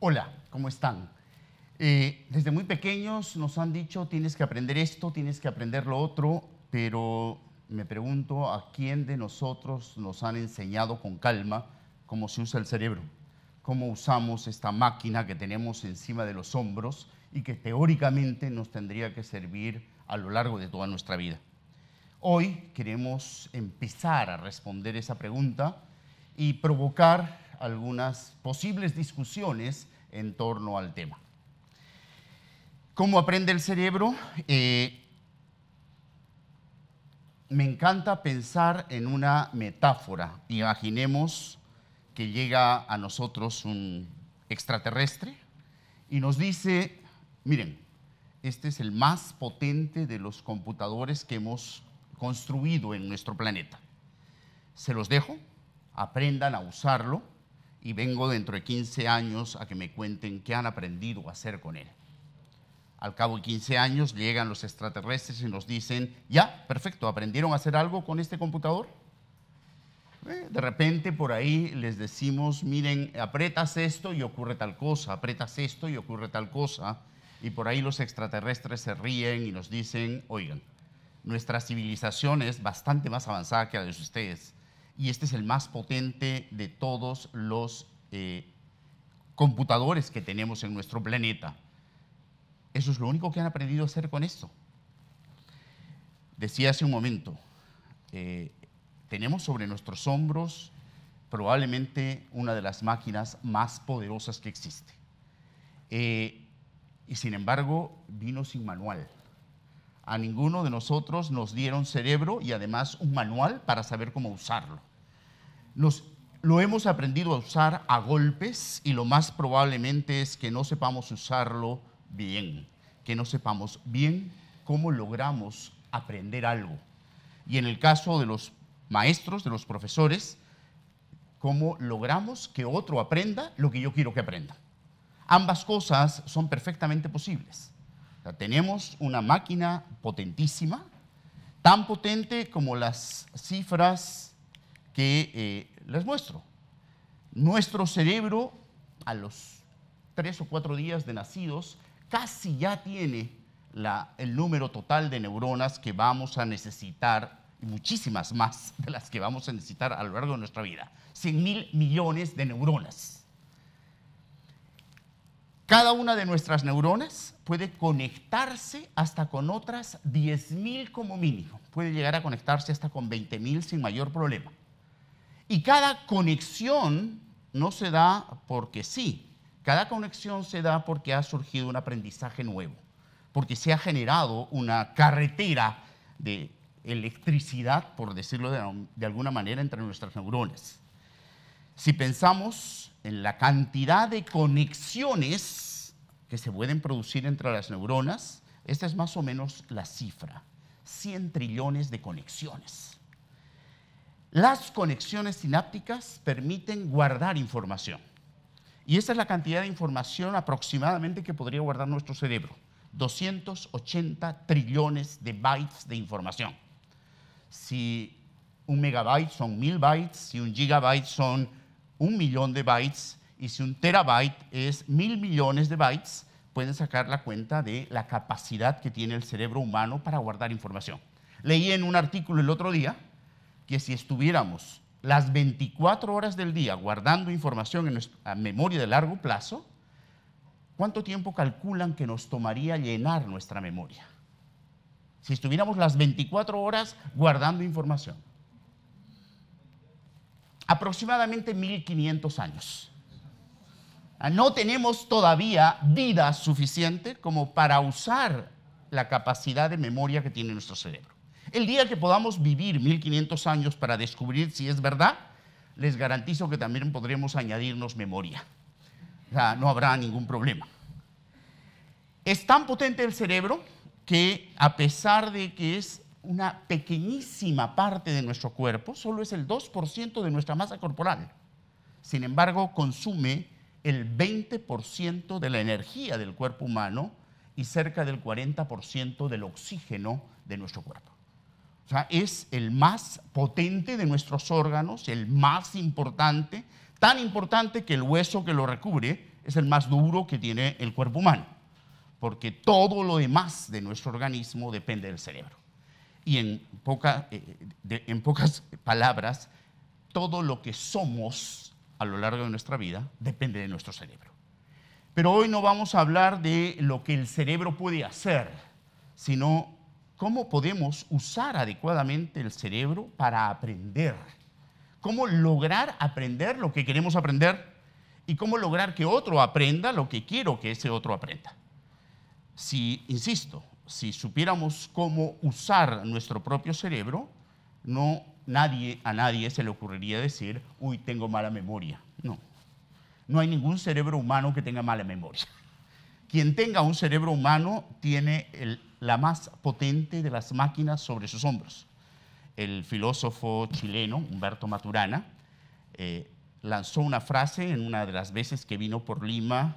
Hola, ¿cómo están? Eh, desde muy pequeños nos han dicho tienes que aprender esto, tienes que aprender lo otro, pero me pregunto a quién de nosotros nos han enseñado con calma cómo se usa el cerebro, cómo usamos esta máquina que tenemos encima de los hombros y que teóricamente nos tendría que servir a lo largo de toda nuestra vida. Hoy queremos empezar a responder esa pregunta y provocar algunas posibles discusiones en torno al tema. ¿Cómo aprende el cerebro? Eh, me encanta pensar en una metáfora. Imaginemos que llega a nosotros un extraterrestre y nos dice, miren, este es el más potente de los computadores que hemos construido en nuestro planeta. Se los dejo, aprendan a usarlo y vengo dentro de 15 años a que me cuenten qué han aprendido a hacer con él. Al cabo de 15 años llegan los extraterrestres y nos dicen, ya, perfecto, ¿aprendieron a hacer algo con este computador? Eh, de repente por ahí les decimos, miren, apretas esto y ocurre tal cosa, apretas esto y ocurre tal cosa. Y por ahí los extraterrestres se ríen y nos dicen, oigan, nuestra civilización es bastante más avanzada que la de ustedes y este es el más potente de todos los eh, computadores que tenemos en nuestro planeta. Eso es lo único que han aprendido a hacer con esto. Decía hace un momento, eh, tenemos sobre nuestros hombros probablemente una de las máquinas más poderosas que existe. Eh, y sin embargo, vino sin manual. A ninguno de nosotros nos dieron cerebro y además un manual para saber cómo usarlo lo hemos aprendido a usar a golpes y lo más probablemente es que no sepamos usarlo bien, que no sepamos bien cómo logramos aprender algo. Y en el caso de los maestros, de los profesores, cómo logramos que otro aprenda lo que yo quiero que aprenda. Ambas cosas son perfectamente posibles. tenemos una máquina potentísima, tan potente como las cifras que eh, les muestro. Nuestro cerebro a los tres o cuatro días de nacidos casi ya tiene el número total de neuronas que vamos a necesitar, y muchísimas más de las que vamos a necesitar a lo largo de nuestra vida. 100 mil millones de neuronas. Cada una de nuestras neuronas puede conectarse hasta con otras 10.000 como mínimo. Puede llegar a conectarse hasta con 20.000 sin mayor problema. Y cada conexión no se da porque sí, cada conexión se da porque ha surgido un aprendizaje nuevo, porque se ha generado una carretera de electricidad, por decirlo de, alguna manera, entre nuestras neuronas. Si pensamos en la cantidad de conexiones que se pueden producir entre las neuronas, esta es más o menos la cifra, 100 trillones de conexiones. Las conexiones sinápticas permiten guardar información. Y esa es la cantidad de información aproximadamente que podría guardar nuestro cerebro. 280 trillones de bytes de información. Si un megabyte son mil bytes, si un gigabyte son un millón de bytes y si un terabyte es mil millones de bytes, pueden sacar la cuenta de la capacidad que tiene el cerebro humano para guardar información. Leí en un artículo el otro día que si estuviéramos las 24 horas del día guardando información en nuestra memoria de largo plazo, ¿cuánto tiempo calculan que nos tomaría llenar nuestra memoria? Si estuviéramos las 24 horas guardando información. Aproximadamente 1500 años. Ah, no tenemos todavía vida suficiente como para usar la capacidad de memoria que tiene nuestro cerebro. El día que podamos vivir 1500 años para descubrir si es verdad, les garantizo que también podremos añadirnos memoria. no habrá ningún problema. Es tan potente el cerebro que a pesar de que es una pequeñísima parte de nuestro cuerpo, solo es el 2% de nuestra masa corporal. Sin embargo, consume el 20% de la energía del cuerpo humano y cerca del 40% del oxígeno de nuestro cuerpo. O sea, es el más potente de nuestros órganos, el más importante, tan importante que el hueso que lo recubre es el más duro que tiene el cuerpo humano, porque todo lo demás de nuestro organismo depende del cerebro. Y en, eh, en pocas palabras, todo lo que somos a lo largo de nuestra vida depende de nuestro cerebro. Pero hoy no vamos a hablar de lo que el cerebro puede hacer, sino cómo podemos usar adecuadamente el cerebro para aprender, cómo lograr aprender lo que queremos aprender y cómo lograr que otro aprenda lo que quiero que ese otro aprenda. Si, insisto, si supiéramos cómo usar nuestro propio cerebro, no nadie a nadie se le ocurriría decir, "Uy, tengo mala memoria." No. No hay ningún cerebro humano que tenga mala memoria. Quien tenga un cerebro humano tiene la más potente de las máquinas sobre sus hombros. El filósofo chileno Humberto Maturana eh, lanzó una frase en una de las veces que vino por Lima,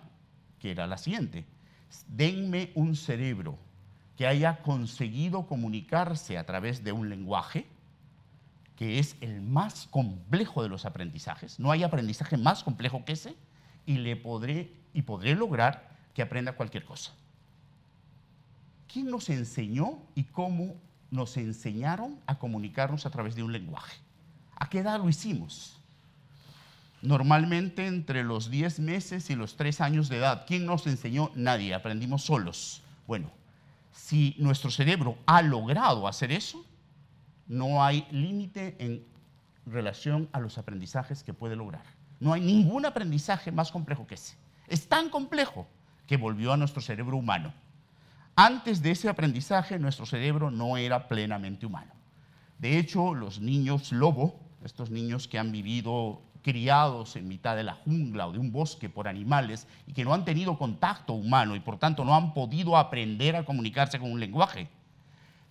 que era la siguiente, denme un cerebro que haya conseguido comunicarse a través de un lenguaje, que es el más complejo de los aprendizajes, no hay aprendizaje más complejo que ese, y le podré, y podré lograr que aprenda cualquier cosa. ¿Quién nos enseñó y cómo nos enseñaron a comunicarnos a través de un lenguaje? ¿A qué edad lo hicimos? Normalmente entre los 10 meses y los 3 años de edad. ¿Quién nos enseñó? Nadie, aprendimos solos. Bueno, si nuestro cerebro ha logrado hacer eso, no hay límite en relación a los aprendizajes que puede lograr. No hay ningún aprendizaje más complejo que ese. Es tan complejo que volvió a nuestro cerebro humano. Antes de ese aprendizaje, nuestro cerebro no era plenamente humano. De hecho, los niños lobo, estos niños que han vivido criados en mitad de la jungla o de un bosque por animales y que no han tenido contacto humano y por tanto no han podido aprender a comunicarse con un lenguaje,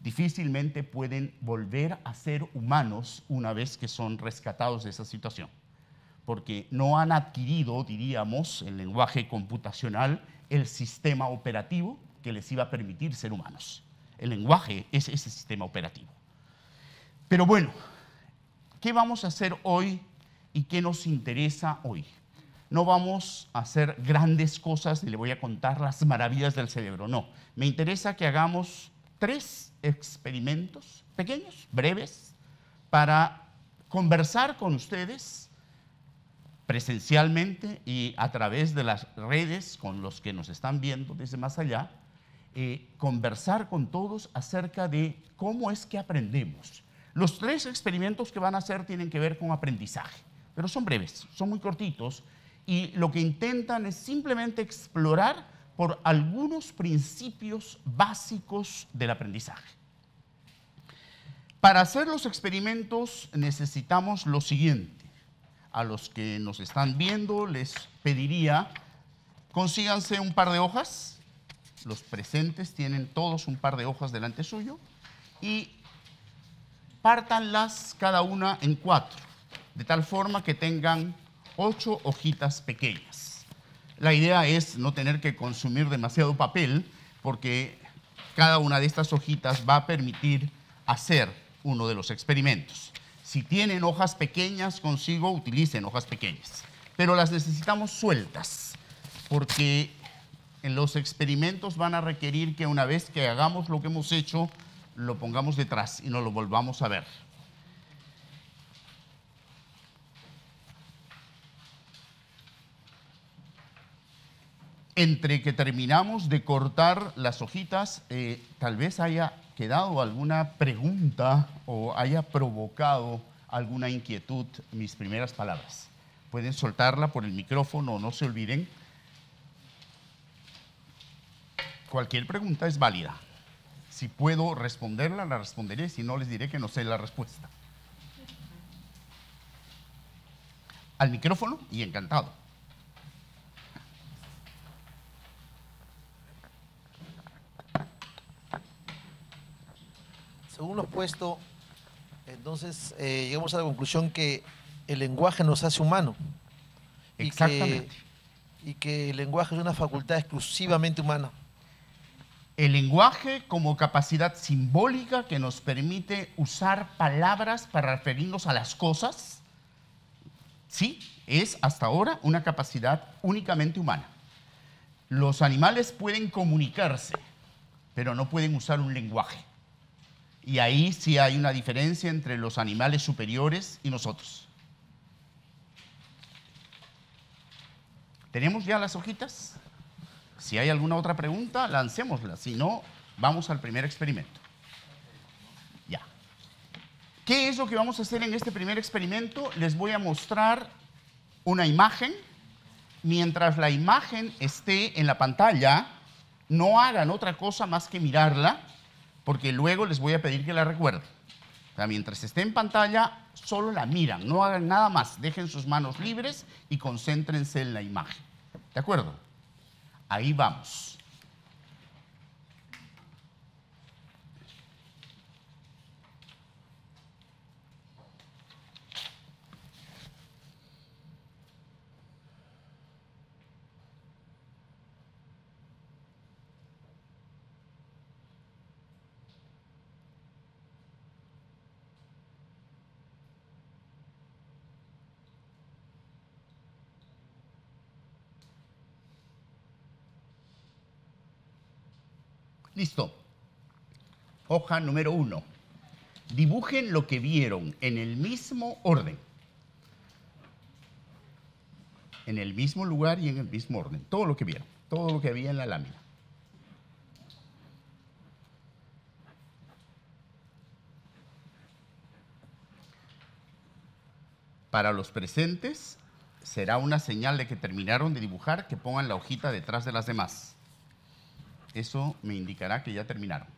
difícilmente pueden volver a ser humanos una vez que son rescatados de esa situación, porque no han adquirido, diríamos, el lenguaje computacional el sistema operativo que les iba a permitir ser humanos. El lenguaje es ese sistema operativo. Pero bueno, ¿qué vamos a hacer hoy y qué nos interesa hoy? No vamos a hacer grandes cosas y le voy a contar las maravillas del cerebro, no. Me interesa que hagamos tres experimentos pequeños, breves, para conversar con ustedes presencialmente y a través de las redes con los que nos están viendo desde más allá, eh, conversar con todos acerca de cómo es que aprendemos. Los tres experimentos que van a hacer tienen que ver con aprendizaje, pero son breves, son muy cortitos y lo que intentan es simplemente explorar por algunos principios básicos del aprendizaje. Para hacer los experimentos necesitamos lo siguiente a los que nos están viendo, les pediría, consíganse un par de hojas, los presentes tienen todos un par de hojas delante suyo, y pártanlas cada una en cuatro, de tal forma que tengan ocho hojitas pequeñas. La idea es no tener que consumir demasiado papel, porque cada una de estas hojitas va a permitir hacer uno de los experimentos. Si tienen hojas pequeñas consigo, utilicen hojas pequeñas. Pero las necesitamos sueltas, porque en los experimentos van a requerir que una vez que hagamos lo que hemos hecho, lo pongamos detrás y no lo volvamos a ver. entre que terminamos de cortar las hojitas, eh, tal vez haya quedado alguna pregunta o haya provocado alguna inquietud mis primeras palabras. Pueden soltarla por el micrófono, no se olviden. Cualquier pregunta es válida. Si puedo responderla, la responderé. Si no, les diré que no sé la respuesta. Al micrófono y encantado. Según lo puesto entonces eh, llegamos a la conclusión que el lenguaje nos hace humano. Exactamente. Y que, y que el lenguaje es una facultad exclusivamente humana. El lenguaje como capacidad simbólica que nos permite usar palabras para referirnos a las cosas, sí, es hasta ahora una capacidad únicamente humana. Los animales pueden comunicarse, pero no pueden usar un lenguaje. Y ahí sí hay una diferencia entre los animales superiores y nosotros. ¿Tenemos ya las hojitas? Si hay alguna otra pregunta, lancémosla. Si no, vamos al primer experimento. Ya. ¿Qué es lo que vamos a hacer en este primer experimento? Les voy a mostrar una imagen. Mientras la imagen esté en la pantalla, no hagan otra cosa más que mirarla porque luego les voy a pedir que la recuerden. mientras esté en pantalla, solo la miran, no hagan nada más, dejen sus manos libres y concéntrense en la imagen. ¿De acuerdo? Ahí vamos. Listo. Hoja número uno. Dibujen lo que vieron en el mismo orden. En el mismo lugar y en el mismo orden. Todo lo que vieron. Todo lo que había en la lámina. Para los presentes, será una señal de que terminaron de dibujar que pongan la hojita detrás de las demás eso me indicará que ya terminaron.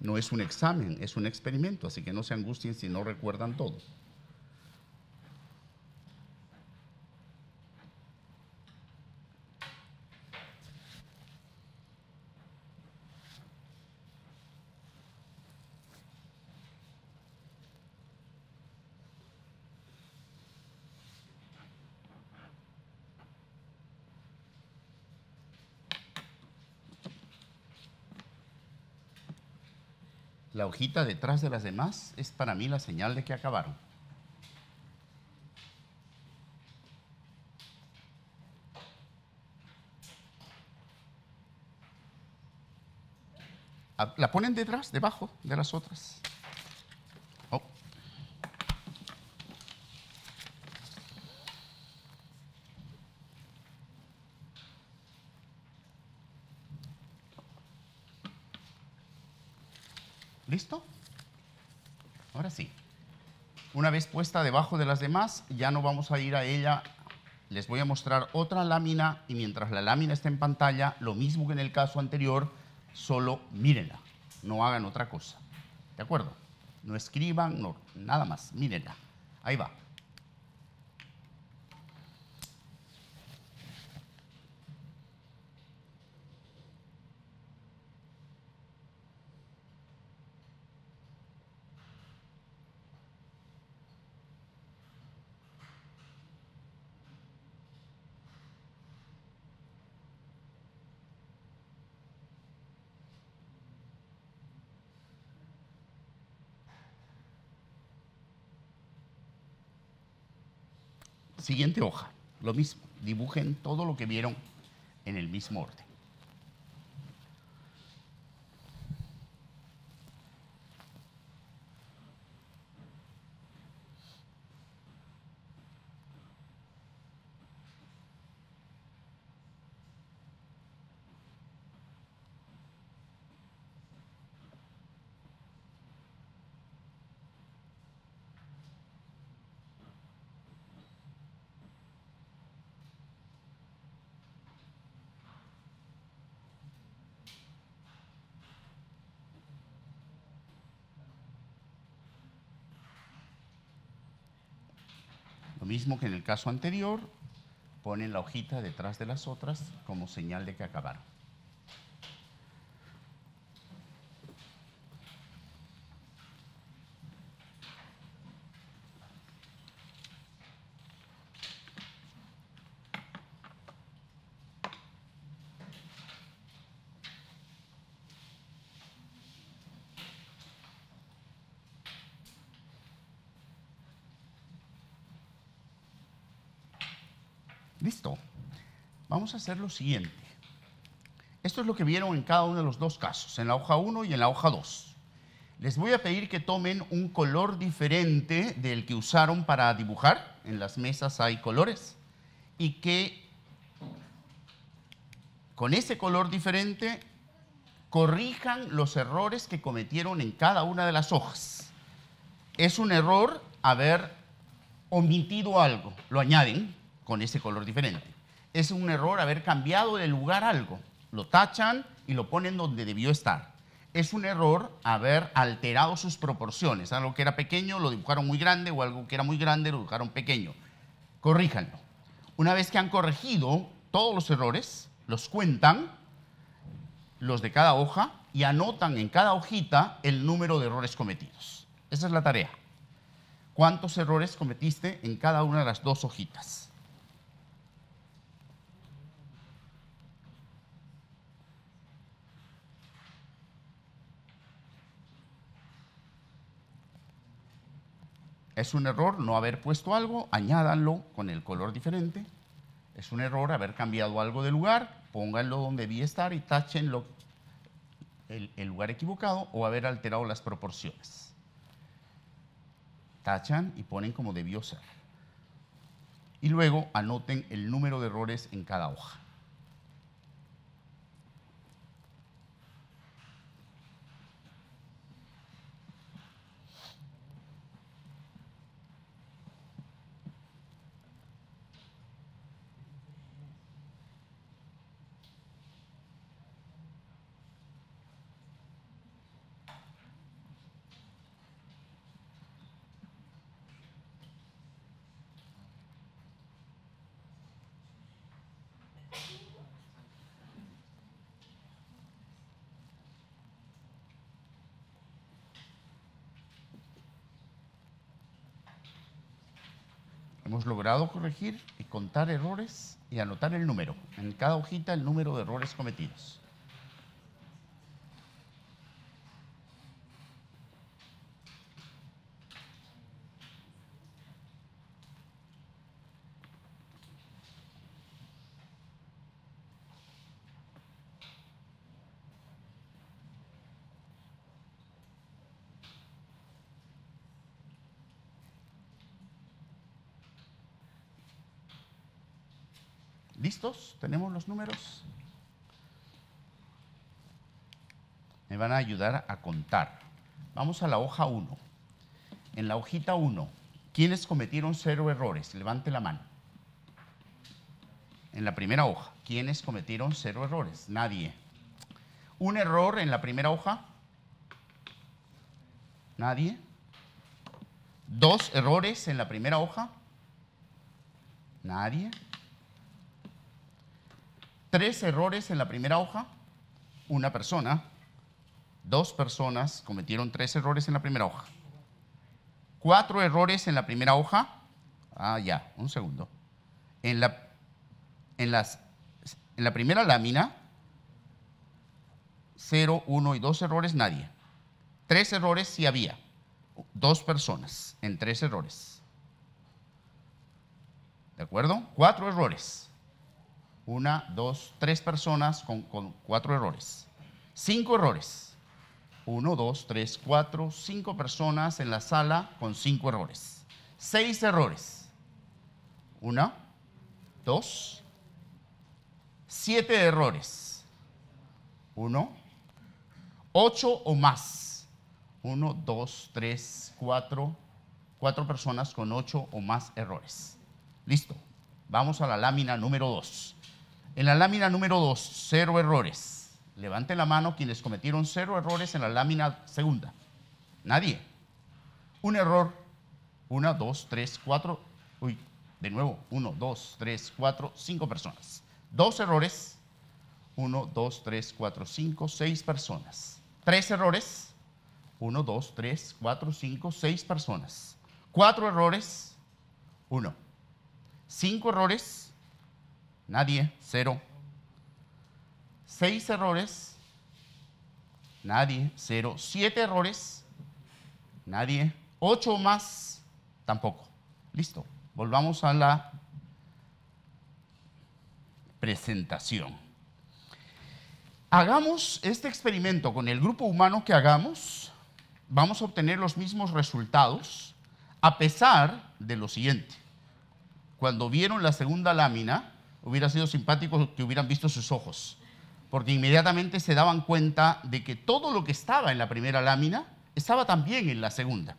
No es un examen, es un experimento, así que no se angustien si no recuerdan todo. la hojita detrás de las demás es para mí la señal de que acabaron. Ah, la ponen detrás, debajo de las otras. ¿Listo? Ahora sí. Una vez puesta debajo de las demás, ya no vamos a ir a ella. Les voy a mostrar otra lámina y mientras la lámina está en pantalla, lo mismo que en el caso anterior, solo mírenla, no hagan otra cosa. ¿De acuerdo? No escriban, no, nada más, mírenla. Ahí va. siguiente hoja, lo mismo, dibujen todo lo que vieron en el mismo orden. mismo que en el caso anterior, ponen la hojita detrás de las otras como señal de que acabaron. Listo. Vamos a hacer lo siguiente. Esto es lo que vieron en cada uno de los dos casos, en la hoja 1 y en la hoja 2. Les voy a pedir que tomen un color diferente del que usaron para dibujar. En las mesas hay colores. Y que con ese color diferente corrijan los errores que cometieron en cada una de las hojas. Es un error haber omitido algo. Lo añaden con ese color diferente. Es un error haber cambiado de lugar algo. Lo tachan y lo ponen donde debió estar. Es un error haber alterado sus proporciones. Algo que era pequeño lo dibujaron muy grande o algo que era muy grande lo dibujaron pequeño. Corríjanlo. Una vez que han corregido todos los errores, los cuentan, los de cada hoja, y anotan en cada hojita el número de errores cometidos. Esa es la tarea. ¿Cuántos errores cometiste en cada una de las dos hojitas? Es un error no haber puesto algo, añádanlo con el color diferente. Es un error haber cambiado algo de lugar, pónganlo donde debía estar y tachen lo, el, el lugar equivocado o haber alterado las proporciones. Tachan y ponen como debió ser. Y luego anoten el número de errores en cada hoja. hemos logrado corregir y contar errores y anotar el número, en cada hojita el número de errores cometidos. ¿Tenemos los números? Me van a ayudar a contar. Vamos a la hoja 1. En la hojita 1, ¿quiénes cometieron cero errores? Levante la mano. En la primera hoja, ¿quiénes cometieron cero errores? Nadie. ¿Un error en la primera hoja? Nadie. ¿Dos errores en la primera hoja? Nadie tres errores en la primera hoja, una persona, dos personas cometieron tres errores en la primera hoja. Cuatro errores en la primera hoja, ah, ya, un segundo. En la, en las, en la primera lámina, cero, uno y dos errores, nadie. Tres errores sí había, dos personas en tres errores. ¿De acuerdo? Cuatro errores. Una, dos, tres personas con, cuatro errores. Cinco errores. Uno, dos, tres, cuatro, cinco personas en la sala con cinco errores. Seis errores. Una, dos, siete errores. Uno, ocho o más. Uno, dos, tres, cuatro, cuatro personas con ocho o más errores. Listo. Vamos a la lámina número dos. En la lámina número dos, cero errores. Levanten la mano quienes cometieron cero errores en la lámina segunda. Nadie. Un error. Una, dos, tres, cuatro. Uy, de nuevo. Uno, dos, tres, cuatro, cinco personas. Dos errores. Uno, dos, tres, cuatro, cinco, seis personas. Tres errores. Uno, dos, tres, cuatro, cinco, seis personas. Cuatro errores. Uno. Cinco errores. Nadie, cero. Seis errores. Nadie, cero. Siete errores. Nadie. Ocho más. Tampoco. Listo. Volvamos a la presentación. Hagamos este experimento con el grupo humano que hagamos, vamos a obtener los mismos resultados a pesar de lo siguiente. Cuando vieron la segunda lámina, hubiera sido simpático que hubieran visto sus ojos, porque inmediatamente se daban cuenta de que todo lo que estaba en la primera lámina estaba también en la segunda,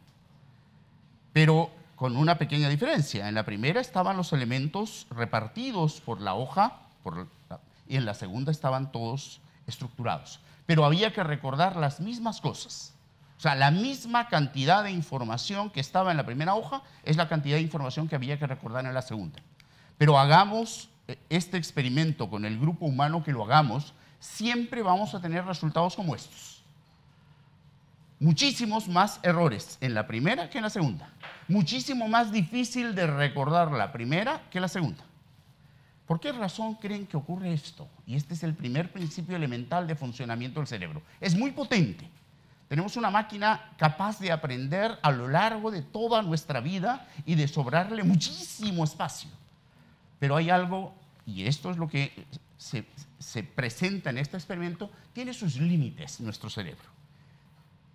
pero con una pequeña diferencia. En la primera estaban los elementos repartidos por la hoja y en la segunda estaban todos estructurados, pero había que recordar las mismas cosas. O sea, la misma cantidad de información que estaba en la primera hoja es la cantidad de información que había que recordar en la segunda. Pero hagamos este experimento con el grupo humano que lo hagamos, siempre vamos a tener resultados como estos. Muchísimos más errores en la primera que en la segunda. Muchísimo más difícil de recordar la primera que la segunda. ¿Por qué razón creen que ocurre esto? Y este es el primer principio elemental de funcionamiento del cerebro. Es muy potente. Tenemos una máquina capaz de aprender a lo largo de toda nuestra vida y de sobrarle muchísimo espacio. Pero hay algo, y esto es lo que se, se presenta en este experimento, tiene sus límites nuestro cerebro.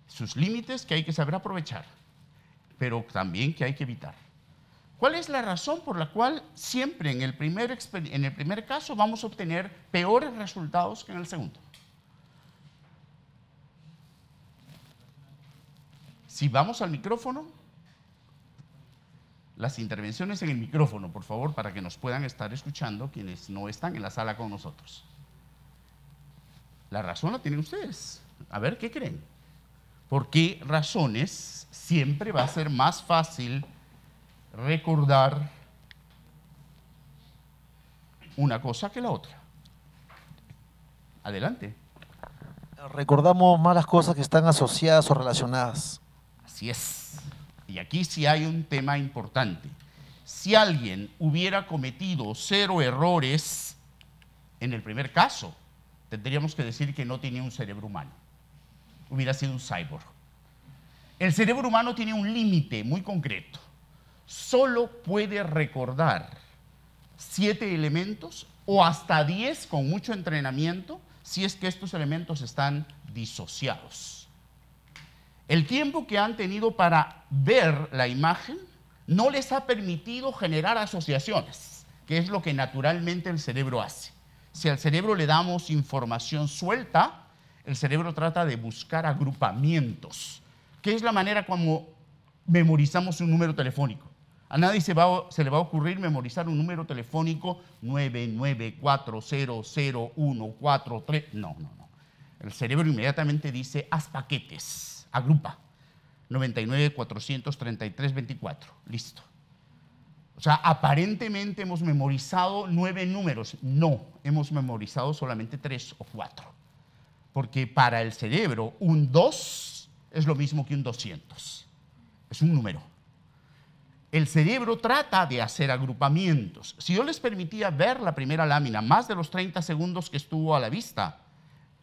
Sus límites que hay que saber aprovechar, pero también que hay que evitar. ¿Cuál es la razón por la cual siempre en el primer, en el primer caso vamos a obtener peores resultados que en el segundo? Si vamos al micrófono, las intervenciones en el micrófono, por favor, para que nos puedan estar escuchando quienes no están en la sala con nosotros. La razón la tienen ustedes. A ver, ¿qué creen? ¿Por qué razones siempre va a ser más fácil recordar una cosa que la otra? Adelante. Recordamos más las cosas que están asociadas o relacionadas. Así es y aquí sí hay un tema importante, si alguien hubiera cometido cero errores en el primer caso, tendríamos que decir que no tenía un cerebro humano, hubiera sido un cyborg. El cerebro humano tiene un límite muy concreto, solo puede recordar siete elementos o hasta diez con mucho entrenamiento si es que estos elementos están disociados. El tiempo que han tenido para ver la imagen no les ha permitido generar asociaciones, que es lo que naturalmente el cerebro hace. Si al cerebro le damos información suelta, el cerebro trata de buscar agrupamientos, que es la manera como memorizamos un número telefónico. A nadie se, le va a ocurrir memorizar un número telefónico 99400143. No, no, no. El cerebro inmediatamente dice, haz paquetes agrupa. 99, 433, 24. Listo. O sea, aparentemente hemos memorizado nueve números. No, hemos memorizado solamente tres o cuatro. Porque para el cerebro, un 2 es lo mismo que un 200. Es un número. El cerebro trata de hacer agrupamientos. Si yo les permitía ver la primera lámina, más de los 30 segundos que estuvo a la vista,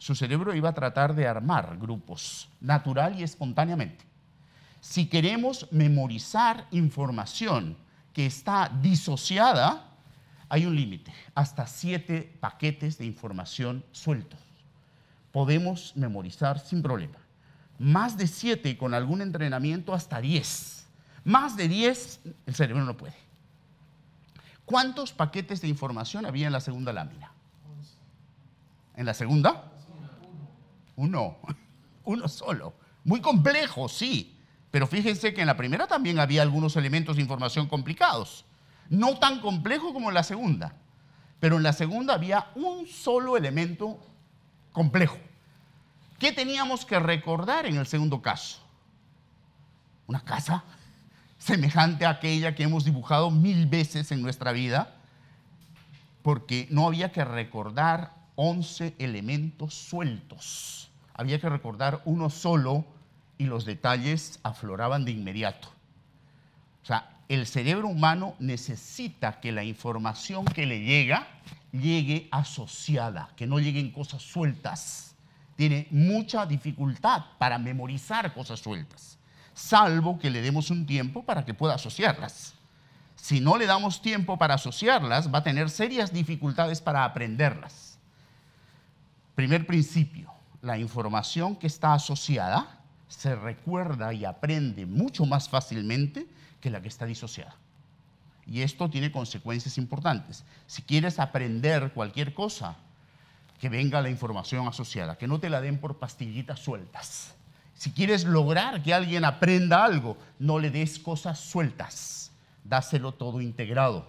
su cerebro iba a tratar de armar grupos, natural y espontáneamente. Si queremos memorizar información que está disociada, hay un límite, hasta siete paquetes de información sueltos. Podemos memorizar sin problema. Más de siete con algún entrenamiento hasta diez. Más de diez el cerebro no puede. ¿Cuántos paquetes de información había en la segunda lámina? ¿En la segunda? Uno, uno solo. Muy complejo, sí, pero fíjense que en la primera también había algunos elementos de información complicados. No tan complejo como en la segunda, pero en la segunda había un solo elemento complejo. ¿Qué teníamos que recordar en el segundo caso? Una casa semejante a aquella que hemos dibujado mil veces en nuestra vida, porque no había que recordar 11 elementos sueltos. Había que recordar uno solo y los detalles afloraban de inmediato. O sea, el cerebro humano necesita que la información que le llega llegue asociada, que no lleguen cosas sueltas. Tiene mucha dificultad para memorizar cosas sueltas, salvo que le demos un tiempo para que pueda asociarlas. Si no le damos tiempo para asociarlas, va a tener serias dificultades para aprenderlas. Primer principio, la información que está asociada se recuerda y aprende mucho más fácilmente que la que está disociada. Y esto tiene consecuencias importantes. Si quieres aprender cualquier cosa, que venga la información asociada, que no te la den por pastillitas sueltas. Si quieres lograr que alguien aprenda algo, no le des cosas sueltas, dáselo todo integrado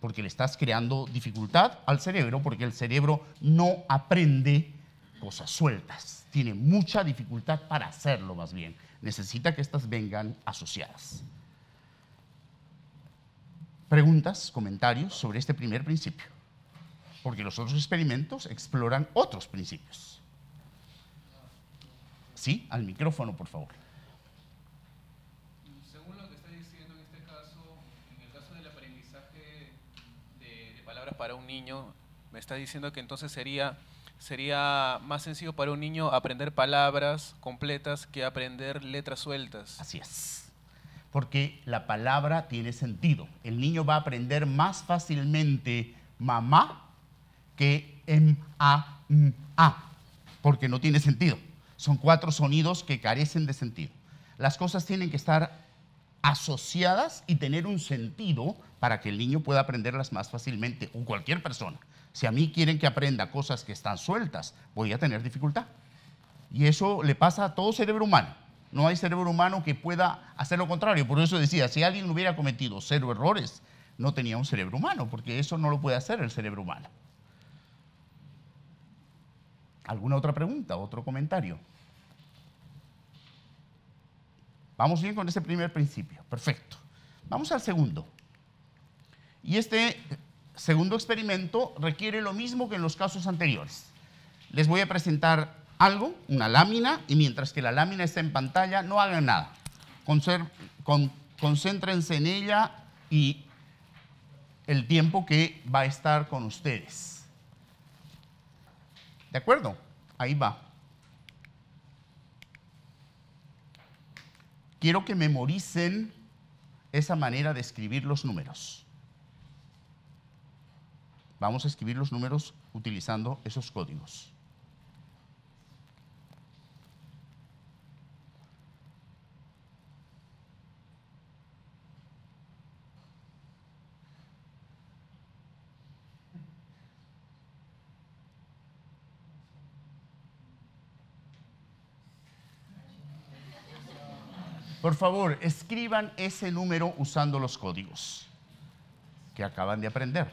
porque le estás creando dificultad al cerebro, porque el cerebro no aprende cosas sueltas, tiene mucha dificultad para hacerlo más bien, necesita que estas vengan asociadas. Preguntas, comentarios sobre este primer principio, porque los otros experimentos exploran otros principios. Sí, al micrófono, por favor. para un niño, me está diciendo que entonces sería, sería más sencillo para un niño aprender palabras completas que aprender letras sueltas. Así es, porque la palabra tiene sentido. El niño va a aprender más fácilmente mamá que m em, a m a porque no tiene sentido. Son cuatro sonidos que carecen de sentido. Las cosas tienen que estar asociadas y tener un sentido para que el niño pueda aprenderlas más fácilmente o cualquier persona. Si a mí quieren que aprenda cosas que están sueltas, voy a tener dificultad. Y eso le pasa a todo cerebro humano. No hay cerebro humano que pueda hacer lo contrario. Por eso decía, si alguien hubiera cometido cero errores, no tenía un cerebro humano, porque eso no lo puede hacer el cerebro humano. ¿Alguna otra pregunta, otro comentario? Vamos bien con ese primer principio. Perfecto. Vamos al segundo. Y este segundo experimento requiere lo mismo que en los casos anteriores. Les voy a presentar algo, una lámina, y mientras que la lámina está en pantalla, no hagan nada. concéntrense en ella y el tiempo que va a estar con ustedes. ¿De acuerdo? Ahí va. quiero que memoricen esa manera de escribir los números. Vamos a escribir los números utilizando esos códigos. Por favor, escriban ese número usando los códigos que acaban de aprender.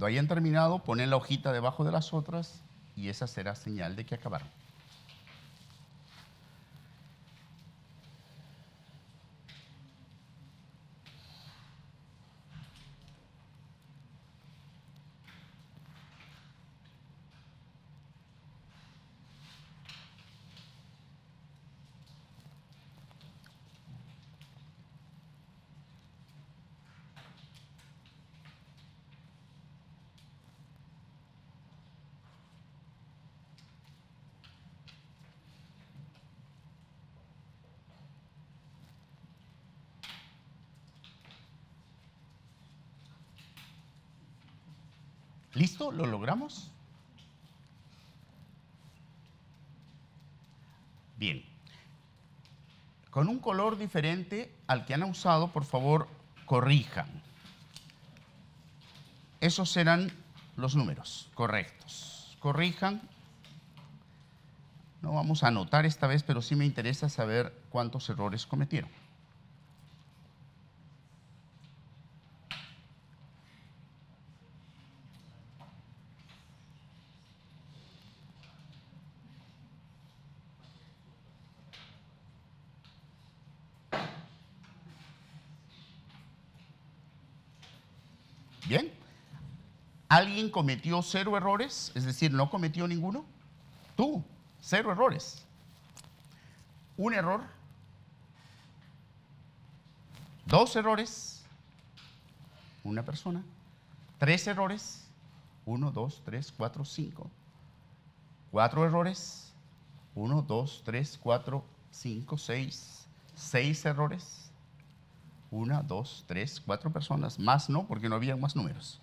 Cuando hayan terminado, ponen la hojita debajo de las otras y esa será señal de que acabaron. ¿Lo logramos? Bien. Con un color diferente al que han usado, por favor, corrijan. Esos serán los números correctos. Corrijan. No vamos a anotar esta vez, pero sí me interesa saber cuántos errores cometieron. ¿Alguien cometió cero errores? Es decir, no cometió ninguno. Tú, cero errores. Un error. Dos errores. Una persona. Tres errores. Uno, dos, tres, cuatro, cinco. Cuatro errores. Uno, dos, tres, cuatro, cinco, seis. Seis errores. Una, dos, tres, cuatro personas. Más no, porque no había más números.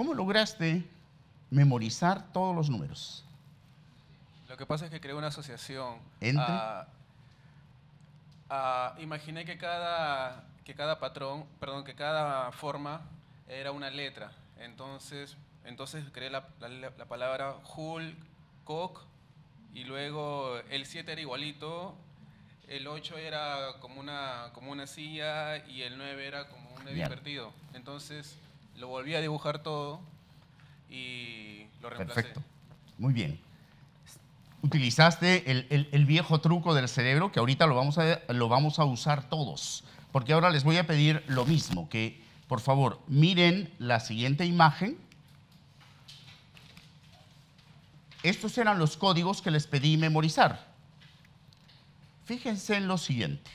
¿Cómo lograste memorizar todos los números? Lo que pasa es que creé una asociación. ¿Entre? Ah, ah, imaginé que cada, que cada patrón, perdón, que cada forma era una letra. Entonces, entonces creé la, la, palabra Hulk, Koch, y luego el 7 era igualito, el 8 era como una, como una silla y el 9 era como un divertido. Entonces lo volví a dibujar todo y lo reemplacé. Perfecto. Muy bien. Utilizaste el, viejo truco del cerebro que ahorita lo vamos, a, lo vamos a usar todos, porque ahora les voy a pedir lo mismo, que por favor miren la siguiente imagen. Estos eran los códigos que les pedí memorizar. Fíjense en lo siguiente.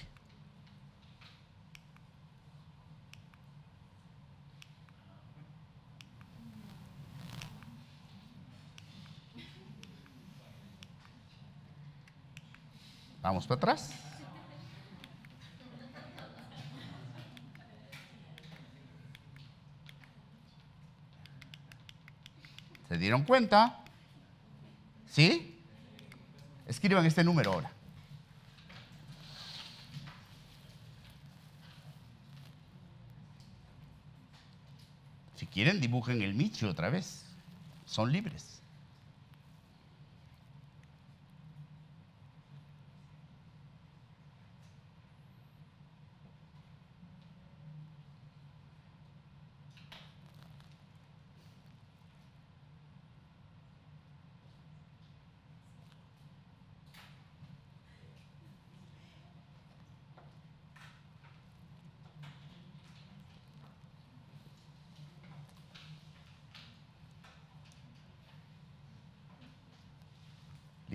Vamos para atrás. ¿Se dieron cuenta? ¿Sí? Escriban este número ahora. Si quieren, dibujen el Michi otra vez. Son libres.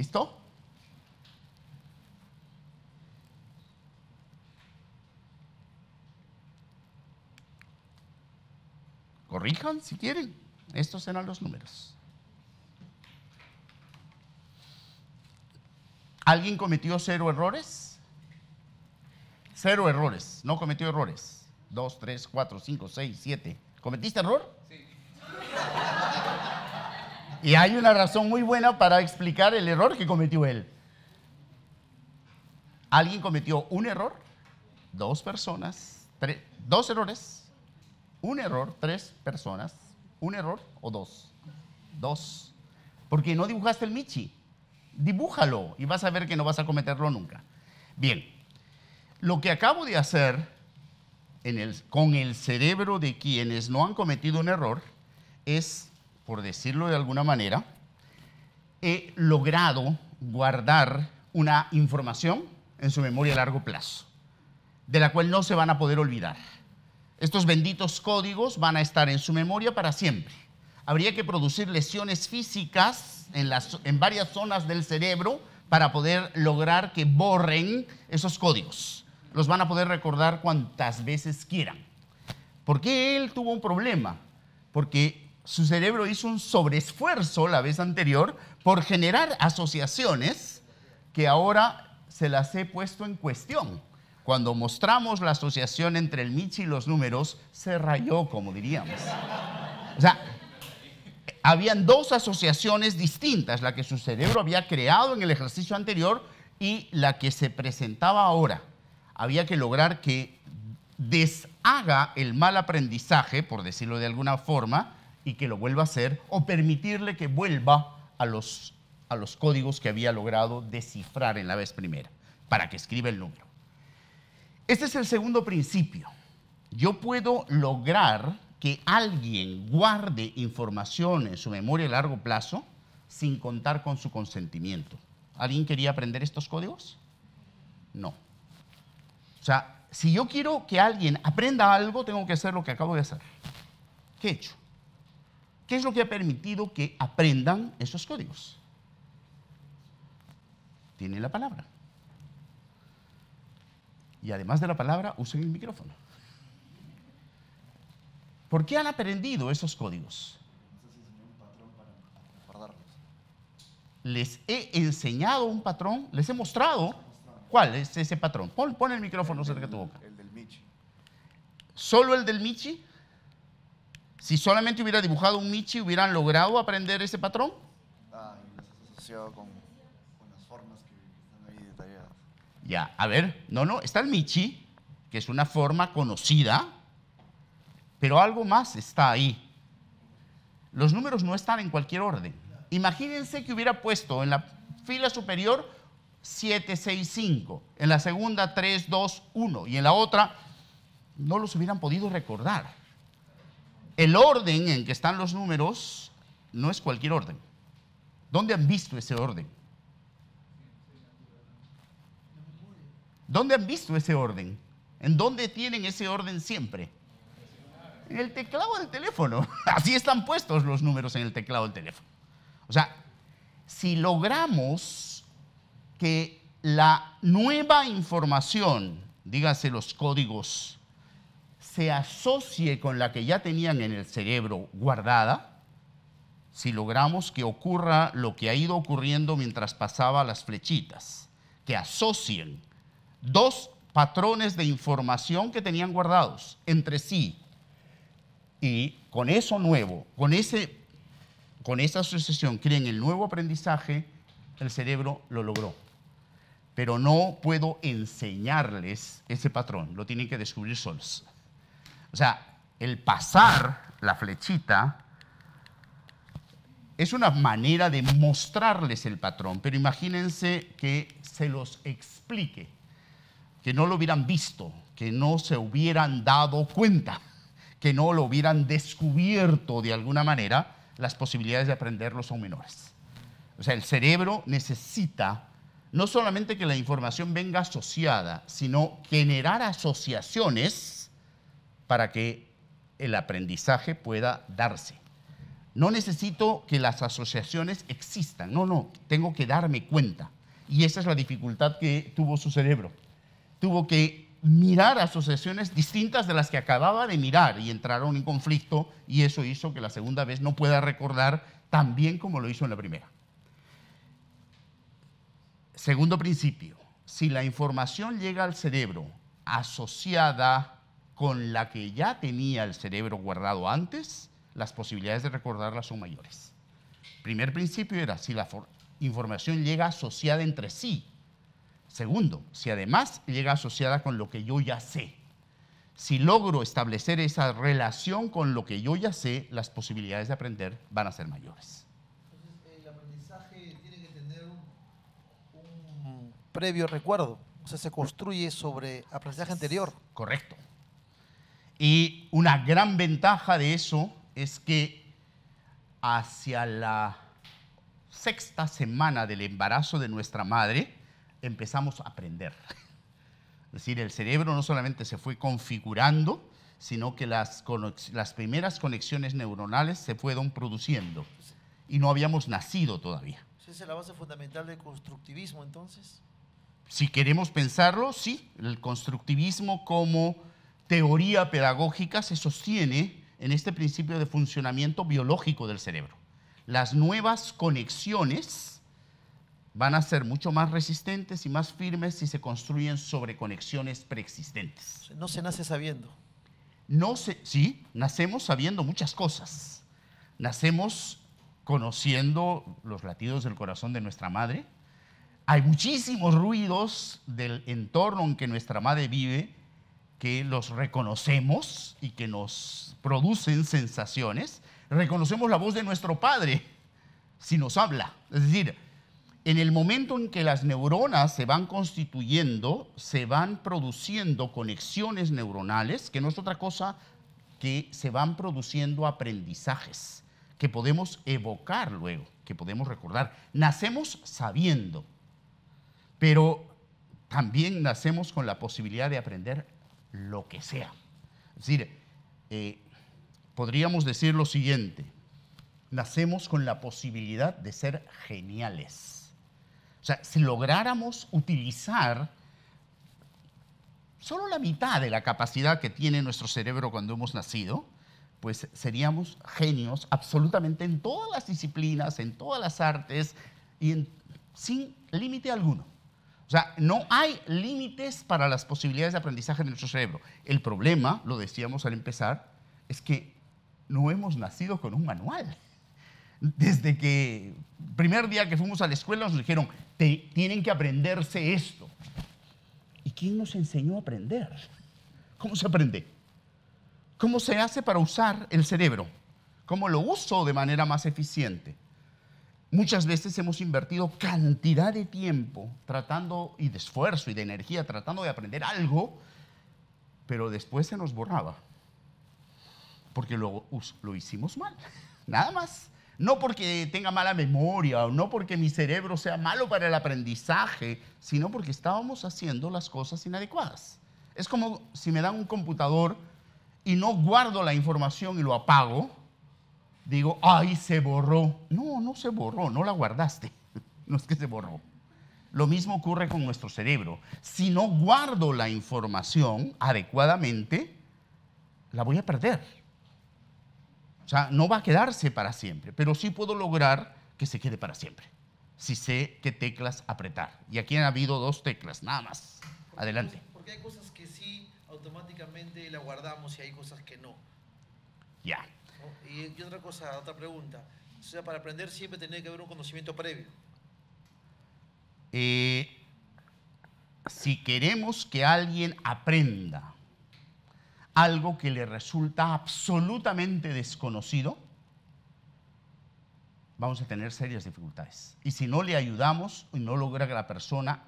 ¿Listo? Corrijan si quieren. Estos eran los números. ¿Alguien cometió cero errores? Cero errores. No cometió errores. Dos, tres, cuatro, cinco, seis, siete. ¿Cometiste error? Y hay una razón muy buena para explicar el error que cometió él. Alguien cometió un error, dos personas, dos errores, un error, tres personas, un error o dos. Dos. Porque no dibujaste el Michi. Dibújalo y vas a ver que no vas a cometerlo nunca. Bien, lo que acabo de hacer con el cerebro de quienes no han cometido un error es por decirlo de alguna manera, he logrado guardar una información en su memoria a largo plazo, de la cual no se van a poder olvidar. Estos benditos códigos van a estar en su memoria para siempre. Habría que producir lesiones físicas en, las, en varias zonas del cerebro para poder lograr que borren esos códigos. Los van a poder recordar cuantas veces quieran. ¿Por qué él tuvo un problema? Porque su cerebro hizo un sobreesfuerzo la vez anterior por generar asociaciones que ahora se las he puesto en cuestión. Cuando mostramos la asociación entre el Michi y los números, se rayó, como diríamos. O sea, habían dos asociaciones distintas, la que su cerebro había creado en el ejercicio anterior y la que se presentaba ahora. Había que lograr que deshaga el mal aprendizaje, por decirlo de alguna forma, y que lo vuelva a hacer, o permitirle que vuelva a los, a los códigos que había logrado descifrar en la vez primera, para que escriba el número. Este es el segundo principio. Yo puedo lograr que alguien guarde información en su memoria a largo plazo sin contar con su consentimiento. ¿Alguien quería aprender estos códigos? No. O sea, si yo quiero que alguien aprenda algo, tengo que hacer lo que acabo de hacer. ¿Qué he hecho? ¿Qué es lo que ha permitido que aprendan esos códigos? Tiene la palabra. Y además de la palabra, usen el micrófono. ¿Por qué han aprendido esos códigos? Les he enseñado un patrón, les he mostrado cuál es ese patrón. Pon, el micrófono cerca de tu boca. El del Michi. ¿Solo el del Michi? Si solamente hubiera dibujado un Michi, ¿hubieran logrado aprender ese patrón? Ah, ya, a ver, no, no, está el Michi, que es una forma conocida, pero algo más está ahí. Los números no están en cualquier orden. Imagínense que hubiera puesto en la fila superior 7, 6, 5, en la segunda 3, 2, 1, y en la otra no los hubieran podido recordar. El orden en que están los números no es cualquier orden. ¿Dónde han visto ese orden? ¿Dónde han visto ese orden? ¿En dónde tienen ese orden siempre? En el teclado del teléfono. Así están puestos los números en el teclado del teléfono. O sea, si logramos que la nueva información, dígase los códigos se asocie con la que ya tenían en el cerebro guardada, si logramos que ocurra lo que ha ido ocurriendo mientras pasaba las flechitas, que asocien dos patrones de información que tenían guardados entre sí. Y con eso nuevo, con, ese, con esa asociación, creen el nuevo aprendizaje, el cerebro lo logró. Pero no puedo enseñarles ese patrón, lo tienen que descubrir solos. O sea, el pasar la flechita es una manera de mostrarles el patrón, pero imagínense que se los explique, que no lo hubieran visto, que no se hubieran dado cuenta, que no lo hubieran descubierto de alguna manera, las posibilidades de aprenderlo son menores. O sea, el cerebro necesita no solamente que la información venga asociada, sino generar asociaciones para que el aprendizaje pueda darse. No necesito que las asociaciones existan, no, no, tengo que darme cuenta. Y esa es la dificultad que tuvo su cerebro. Tuvo que mirar asociaciones distintas de las que acababa de mirar y entraron en conflicto y eso hizo que la segunda vez no pueda recordar tan bien como lo hizo en la primera. Segundo principio, si la información llega al cerebro asociada con la que ya tenía el cerebro guardado antes, las posibilidades de recordarlas son mayores. Primer principio era si la información llega asociada entre sí. Segundo, si además llega asociada con lo que yo ya sé. Si logro establecer esa relación con lo que yo ya sé, las posibilidades de aprender van a ser mayores. Entonces, el aprendizaje tiene que tener un previo recuerdo. O sea, se construye sobre aprendizaje anterior. Correcto. Y una gran ventaja de eso es que hacia la sexta semana del embarazo de nuestra madre empezamos a aprender. Es decir, el cerebro no solamente se fue configurando, sino que las, las primeras conexiones neuronales se fueron produciendo y no habíamos nacido todavía. ¿Esa es la base fundamental del constructivismo entonces? Si queremos pensarlo, sí, el constructivismo como teoría pedagógica se sostiene en este principio de funcionamiento biológico del cerebro. Las nuevas conexiones van a ser mucho más resistentes y más firmes si se construyen sobre conexiones preexistentes. No se nace sabiendo. No se, sí, nacemos sabiendo muchas cosas. Nacemos conociendo los latidos del corazón de nuestra madre. Hay muchísimos ruidos del entorno en que nuestra madre vive que los reconocemos y que nos producen sensaciones, reconocemos la voz de nuestro Padre si nos habla. Es decir, en el momento en que las neuronas se van constituyendo, se van produciendo conexiones neuronales, que no es otra cosa que se van produciendo aprendizajes que podemos evocar luego, que podemos recordar. Nacemos sabiendo, pero también nacemos con la posibilidad de aprender lo que sea. Es decir, eh, podríamos decir lo siguiente, nacemos con la posibilidad de ser geniales. O sea, si lográramos utilizar solo la mitad de la capacidad que tiene nuestro cerebro cuando hemos nacido, pues seríamos genios absolutamente en todas las disciplinas, en todas las artes y sin límite alguno. O sea, no hay límites para las posibilidades de aprendizaje en nuestro cerebro. El problema, lo decíamos al empezar, es que no hemos nacido con un manual. Desde que primer día que fuimos a la escuela nos dijeron, tienen que aprenderse esto. ¿Y quién nos enseñó a aprender? ¿Cómo se aprende? ¿Cómo se hace para usar el cerebro? ¿Cómo lo uso de manera más eficiente? Muchas veces hemos invertido cantidad de tiempo tratando y de esfuerzo y de energía tratando de aprender algo, pero después se nos borraba, porque luego lo hicimos mal, nada más. No porque tenga mala memoria o no porque mi cerebro sea malo para el aprendizaje, sino porque estábamos haciendo las cosas inadecuadas. Es como si me dan un computador y no guardo la información y lo apago, digo, ay, se borró. No, no se borró, no la guardaste. No es que se borró. Lo mismo ocurre con nuestro cerebro. Si no guardo la información adecuadamente, la voy a perder. O sea, no va a quedarse para siempre, pero sí puedo lograr que se quede para siempre, si sé qué teclas apretar. Y aquí han habido dos teclas, nada más. Adelante. Porque hay cosas que sí automáticamente la guardamos y hay cosas que no. Ya. Y, otra cosa, otra pregunta. O sea, para aprender siempre tiene que haber un conocimiento previo. Eh, si queremos que alguien aprenda algo que le resulta absolutamente desconocido, vamos a tener serias dificultades. Y si no le ayudamos y no logra que la persona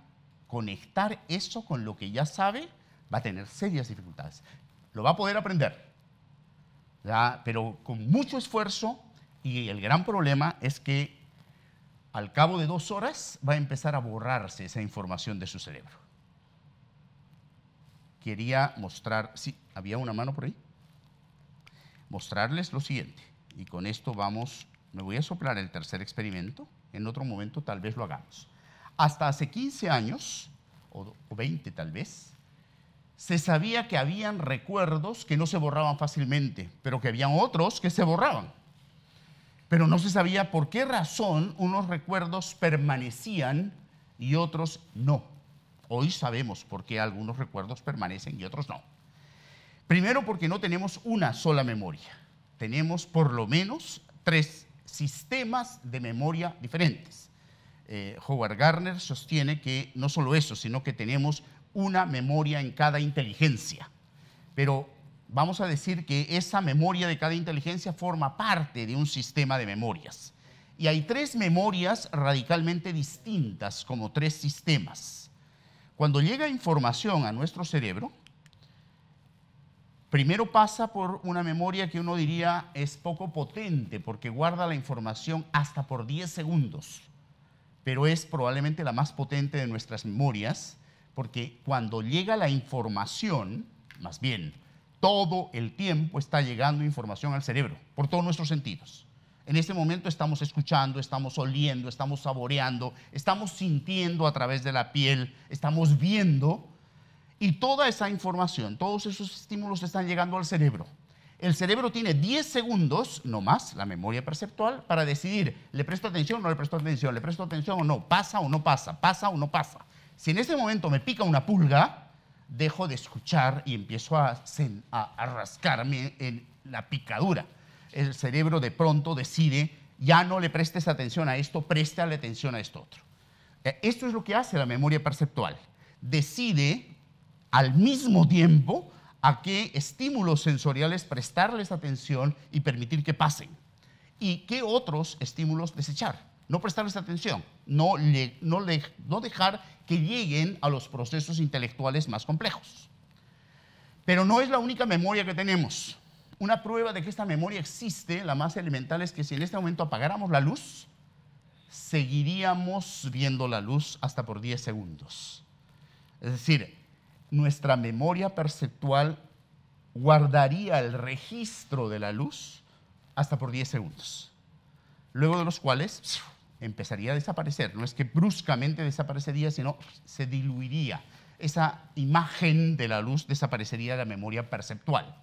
conectar eso con lo que ya sabe, va a tener serias dificultades. Lo va a poder aprender, pero con mucho esfuerzo y el gran problema es que al cabo de dos horas va a empezar a borrarse esa información de su cerebro. Quería mostrar, sí, había una mano por ahí, mostrarles lo siguiente, y con esto vamos, me voy a soplar el tercer experimento, en otro momento tal vez lo hagamos. Hasta hace 15 años, o 20 tal vez, se sabía que habían recuerdos que no se borraban fácilmente, pero que habían otros que se borraban. Pero no se sabía por qué razón unos recuerdos permanecían y otros no. Hoy sabemos por qué algunos recuerdos permanecen y otros no. Primero porque no tenemos una sola memoria. Tenemos por lo menos tres sistemas de memoria diferentes. Eh, Howard Gardner sostiene que no solo eso, sino que tenemos una memoria en cada inteligencia. Pero vamos a decir que esa memoria de cada inteligencia forma parte de un sistema de memorias. Y hay tres memorias radicalmente distintas como tres sistemas. Cuando llega información a nuestro cerebro, primero pasa por una memoria que uno diría es poco potente porque guarda la información hasta por 10 segundos, pero es probablemente la más potente de nuestras memorias porque cuando llega la información, más bien, todo el tiempo está llegando información al cerebro, por todos nuestros sentidos. En este momento estamos escuchando, estamos oliendo, estamos saboreando, estamos sintiendo a través de la piel, estamos viendo y toda esa información, todos esos estímulos están llegando al cerebro. El cerebro tiene 10 segundos, no más, la memoria perceptual, para decidir, le presto atención o no le presto atención, le presto atención o no, pasa o no pasa, pasa o no pasa. Si en ese momento me pica una pulga, dejo de escuchar y empiezo a, rascarme en la picadura. El cerebro de pronto decide, ya no le prestes atención a esto, préstale atención a esto otro. E, esto es lo que hace la memoria perceptual. Decide al mismo tiempo a qué estímulos sensoriales prestarles atención y permitir que pasen. Y qué otros estímulos desechar no prestarles atención, no, no, dejar que lleguen a los procesos intelectuales más complejos. Pero no es la única memoria que tenemos. Una prueba de que esta memoria existe, la más elemental, es que si en este momento apagáramos la luz, seguiríamos viendo la luz hasta por 10 segundos. Es decir, nuestra memoria perceptual guardaría el registro de la luz hasta por 10 segundos, luego de los cuales empezaría a desaparecer. No es que bruscamente desaparecería, sino se diluiría. Esa imagen de la luz desaparecería de la memoria perceptual.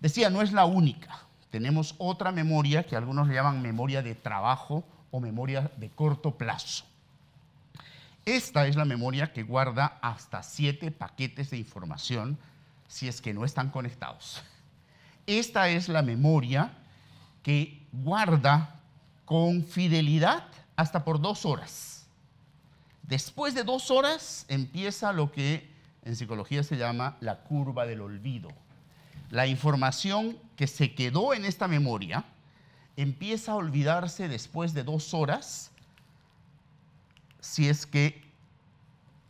Decía, no es la única. Tenemos otra memoria que algunos le llaman memoria de trabajo o memoria de corto plazo. Esta es la memoria que guarda hasta siete paquetes de información si es que no están conectados. Esta es la memoria que guarda con fidelidad hasta por dos horas. Después de dos horas empieza lo que en psicología se llama la curva del olvido. La información que se quedó en esta memoria empieza a olvidarse después de dos horas si es que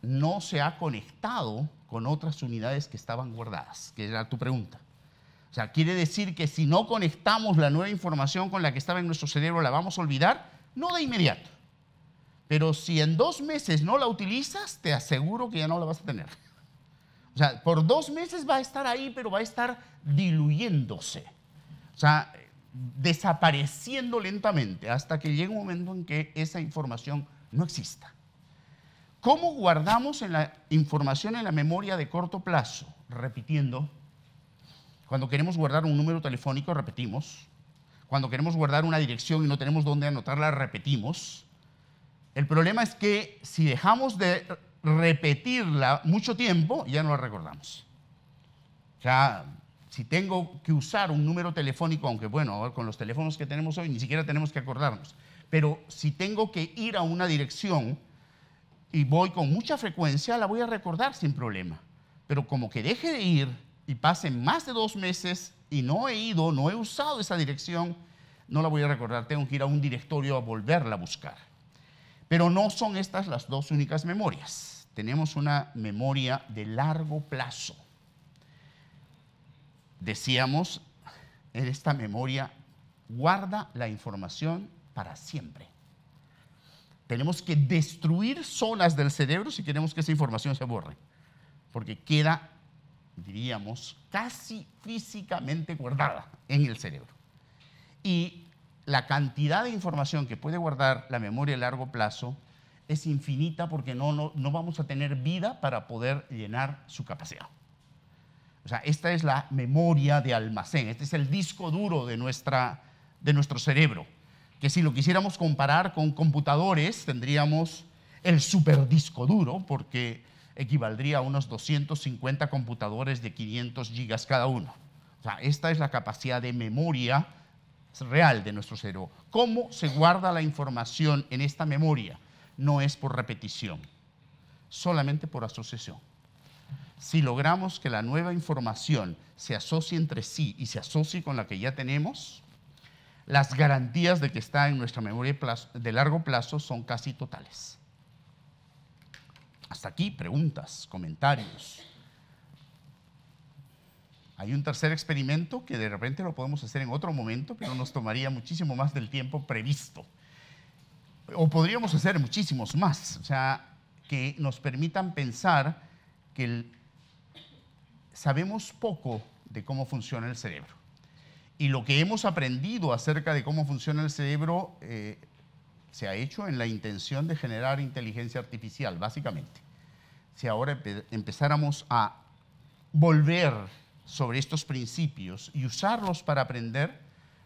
no se ha conectado con otras unidades que estaban guardadas, que era tu pregunta. O sea, quiere decir que si no conectamos la nueva información con la que estaba en nuestro cerebro, la vamos a olvidar, no de inmediato. Pero si en dos meses no la utilizas, te aseguro que ya no la vas a tener. O sea, por dos meses va a estar ahí, pero va a estar diluyéndose. O sea, desapareciendo lentamente hasta que llegue un momento en que esa información no exista. ¿Cómo guardamos la información en la memoria de corto plazo? Repitiendo cuando queremos guardar un número telefónico, repetimos. Cuando queremos guardar una dirección y no tenemos dónde anotarla, repetimos. El problema es que si dejamos de repetirla mucho tiempo, ya no la recordamos. O sea, si tengo que usar un número telefónico, aunque bueno, con los teléfonos que tenemos hoy ni siquiera tenemos que acordarnos, pero si tengo que ir a una dirección y voy con mucha frecuencia, la voy a recordar sin problema. Pero como que deje de ir, y pasen más de dos meses y no he ido, no he usado esa dirección, no la voy a recordar, tengo que ir a un directorio a volverla a buscar. Pero no son estas las dos únicas memorias. Tenemos una memoria de largo plazo. Decíamos, en esta memoria guarda la información para siempre. Tenemos que destruir zonas del cerebro si queremos que esa información se borre, porque queda diríamos, casi físicamente guardada en el cerebro. Y la cantidad de información que puede guardar la memoria a largo plazo es infinita porque no, no, vamos a tener vida para poder llenar su capacidad. O sea, esta es la memoria de almacén, este es el disco duro de, nuestra, de nuestro cerebro, que si lo quisiéramos comparar con computadores, tendríamos el super disco duro, porque equivaldría a unos 250 computadores de 500 gigas cada uno. esta es la capacidad de memoria real de nuestro cerebro. ¿Cómo se guarda la información en esta memoria? No es por repetición, solamente por asociación. Si logramos que la nueva información se asocie entre sí y se asocie con la que ya tenemos, las garantías de que está en nuestra memoria de largo plazo son casi totales. Hasta aquí preguntas, comentarios. Hay un tercer experimento que de repente lo podemos hacer en otro momento, pero nos tomaría muchísimo más del tiempo previsto. O podríamos hacer muchísimos más, o sea, que nos permitan pensar que sabemos poco de cómo funciona el cerebro. Y lo que hemos aprendido acerca de cómo funciona el cerebro eh, se ha hecho en la intención de generar inteligencia artificial, básicamente. Si ahora empezáramos a volver sobre estos principios y usarlos para aprender,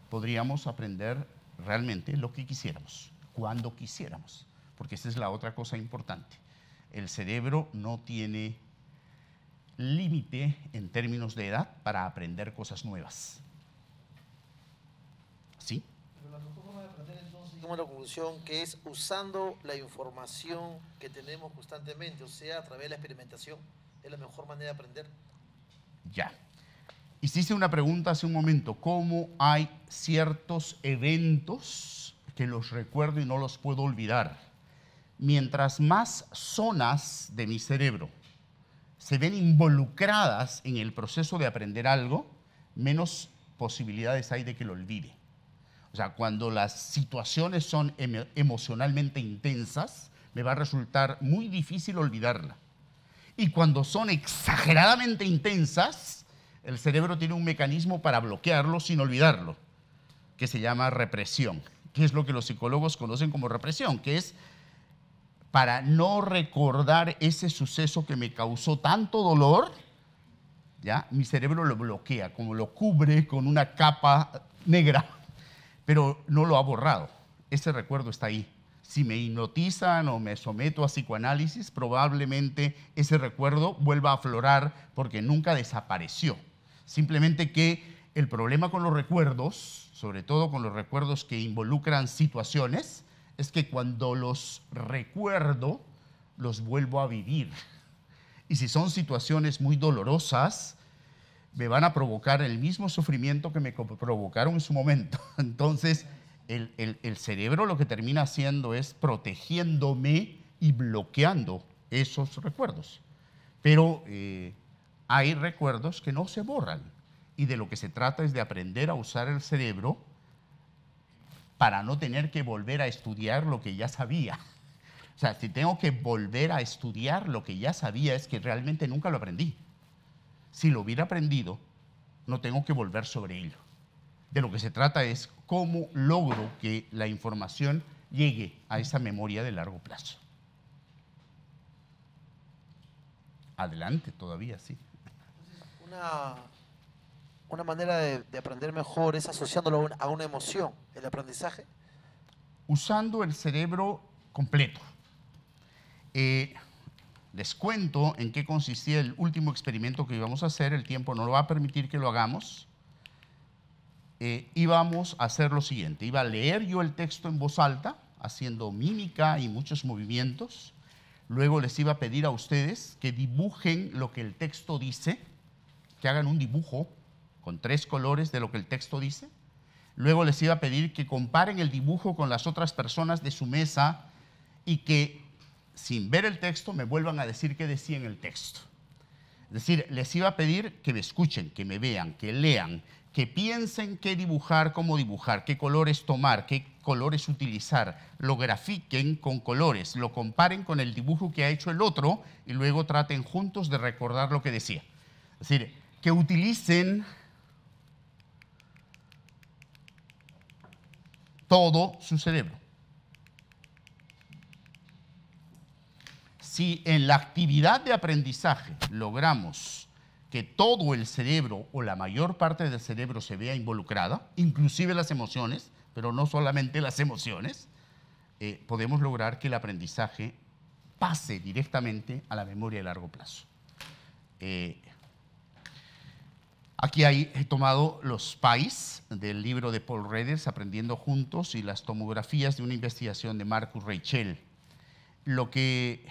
podríamos aprender realmente lo que quisiéramos, cuando quisiéramos, porque esa es la otra cosa importante. El cerebro no tiene límite en términos de edad para aprender cosas nuevas. llegamos la conclusión que es usando la información que tenemos constantemente, o sea, a través de la experimentación, es la mejor manera de aprender. Ya. Hiciste una pregunta hace un momento, ¿cómo hay ciertos eventos que los recuerdo y no los puedo olvidar? Mientras más zonas de mi cerebro se ven involucradas en el proceso de aprender algo, menos posibilidades hay de que lo olvide. O sea, cuando las situaciones son emocionalmente intensas, me va a resultar muy difícil olvidarla. Y cuando son exageradamente intensas, el cerebro tiene un mecanismo para bloquearlo sin olvidarlo, que se llama represión, que es lo que los psicólogos conocen como represión, que es para no recordar ese suceso que me causó tanto dolor, ya mi cerebro lo bloquea, como lo cubre con una capa negra pero no lo ha borrado. Ese recuerdo está ahí. Si me hipnotizan o me someto a psicoanálisis, probablemente ese recuerdo vuelva a aflorar porque nunca desapareció. Simplemente que el problema con los recuerdos, sobre todo con los recuerdos que involucran situaciones, es que cuando los recuerdo, los vuelvo a vivir. Y si son situaciones muy dolorosas, me van a provocar el mismo sufrimiento que me provocaron en su momento. Entonces, el, cerebro lo que termina haciendo es protegiéndome y bloqueando esos recuerdos. Pero eh, hay recuerdos que no se borran y de lo que se trata es de aprender a usar el cerebro para no tener que volver a estudiar lo que ya sabía. O sea, si tengo que volver a estudiar lo que ya sabía es que realmente nunca lo aprendí si lo hubiera aprendido, no tengo que volver sobre ello. De lo que se trata es cómo logro que la información llegue a esa memoria de largo plazo. Adelante, todavía sí. Una, manera de, aprender mejor es asociándolo a una emoción, el aprendizaje. Usando el cerebro completo. Eh, les cuento en qué consistía el último experimento que íbamos a hacer. El tiempo no lo va a permitir que lo hagamos. Eh, íbamos a hacer lo siguiente. Iba a leer yo el texto en voz alta, haciendo mímica y muchos movimientos. Luego les iba a pedir a ustedes que dibujen lo que el texto dice, que hagan un dibujo con tres colores de lo que el texto dice. Luego les iba a pedir que comparen el dibujo con las otras personas de su mesa y que sin ver el texto, me vuelvan a decir qué decía en el texto. Es decir, les iba a pedir que me escuchen, que me vean, que lean, que piensen qué dibujar, cómo dibujar, qué colores tomar, qué colores utilizar, lo grafiquen con colores, lo comparen con el dibujo que ha hecho el otro y luego traten juntos de recordar lo que decía. Es decir, que utilicen todo su cerebro. si en la actividad de aprendizaje logramos que todo el cerebro o la mayor parte del cerebro se vea involucrada, inclusive las emociones, pero no solamente las emociones, eh, podemos lograr que el aprendizaje pase directamente a la memoria a largo plazo. Eh, aquí hay, he tomado los PAIS del libro de Paul Reders, Aprendiendo Juntos, y las tomografías de una investigación de Marcus Reichel. Lo que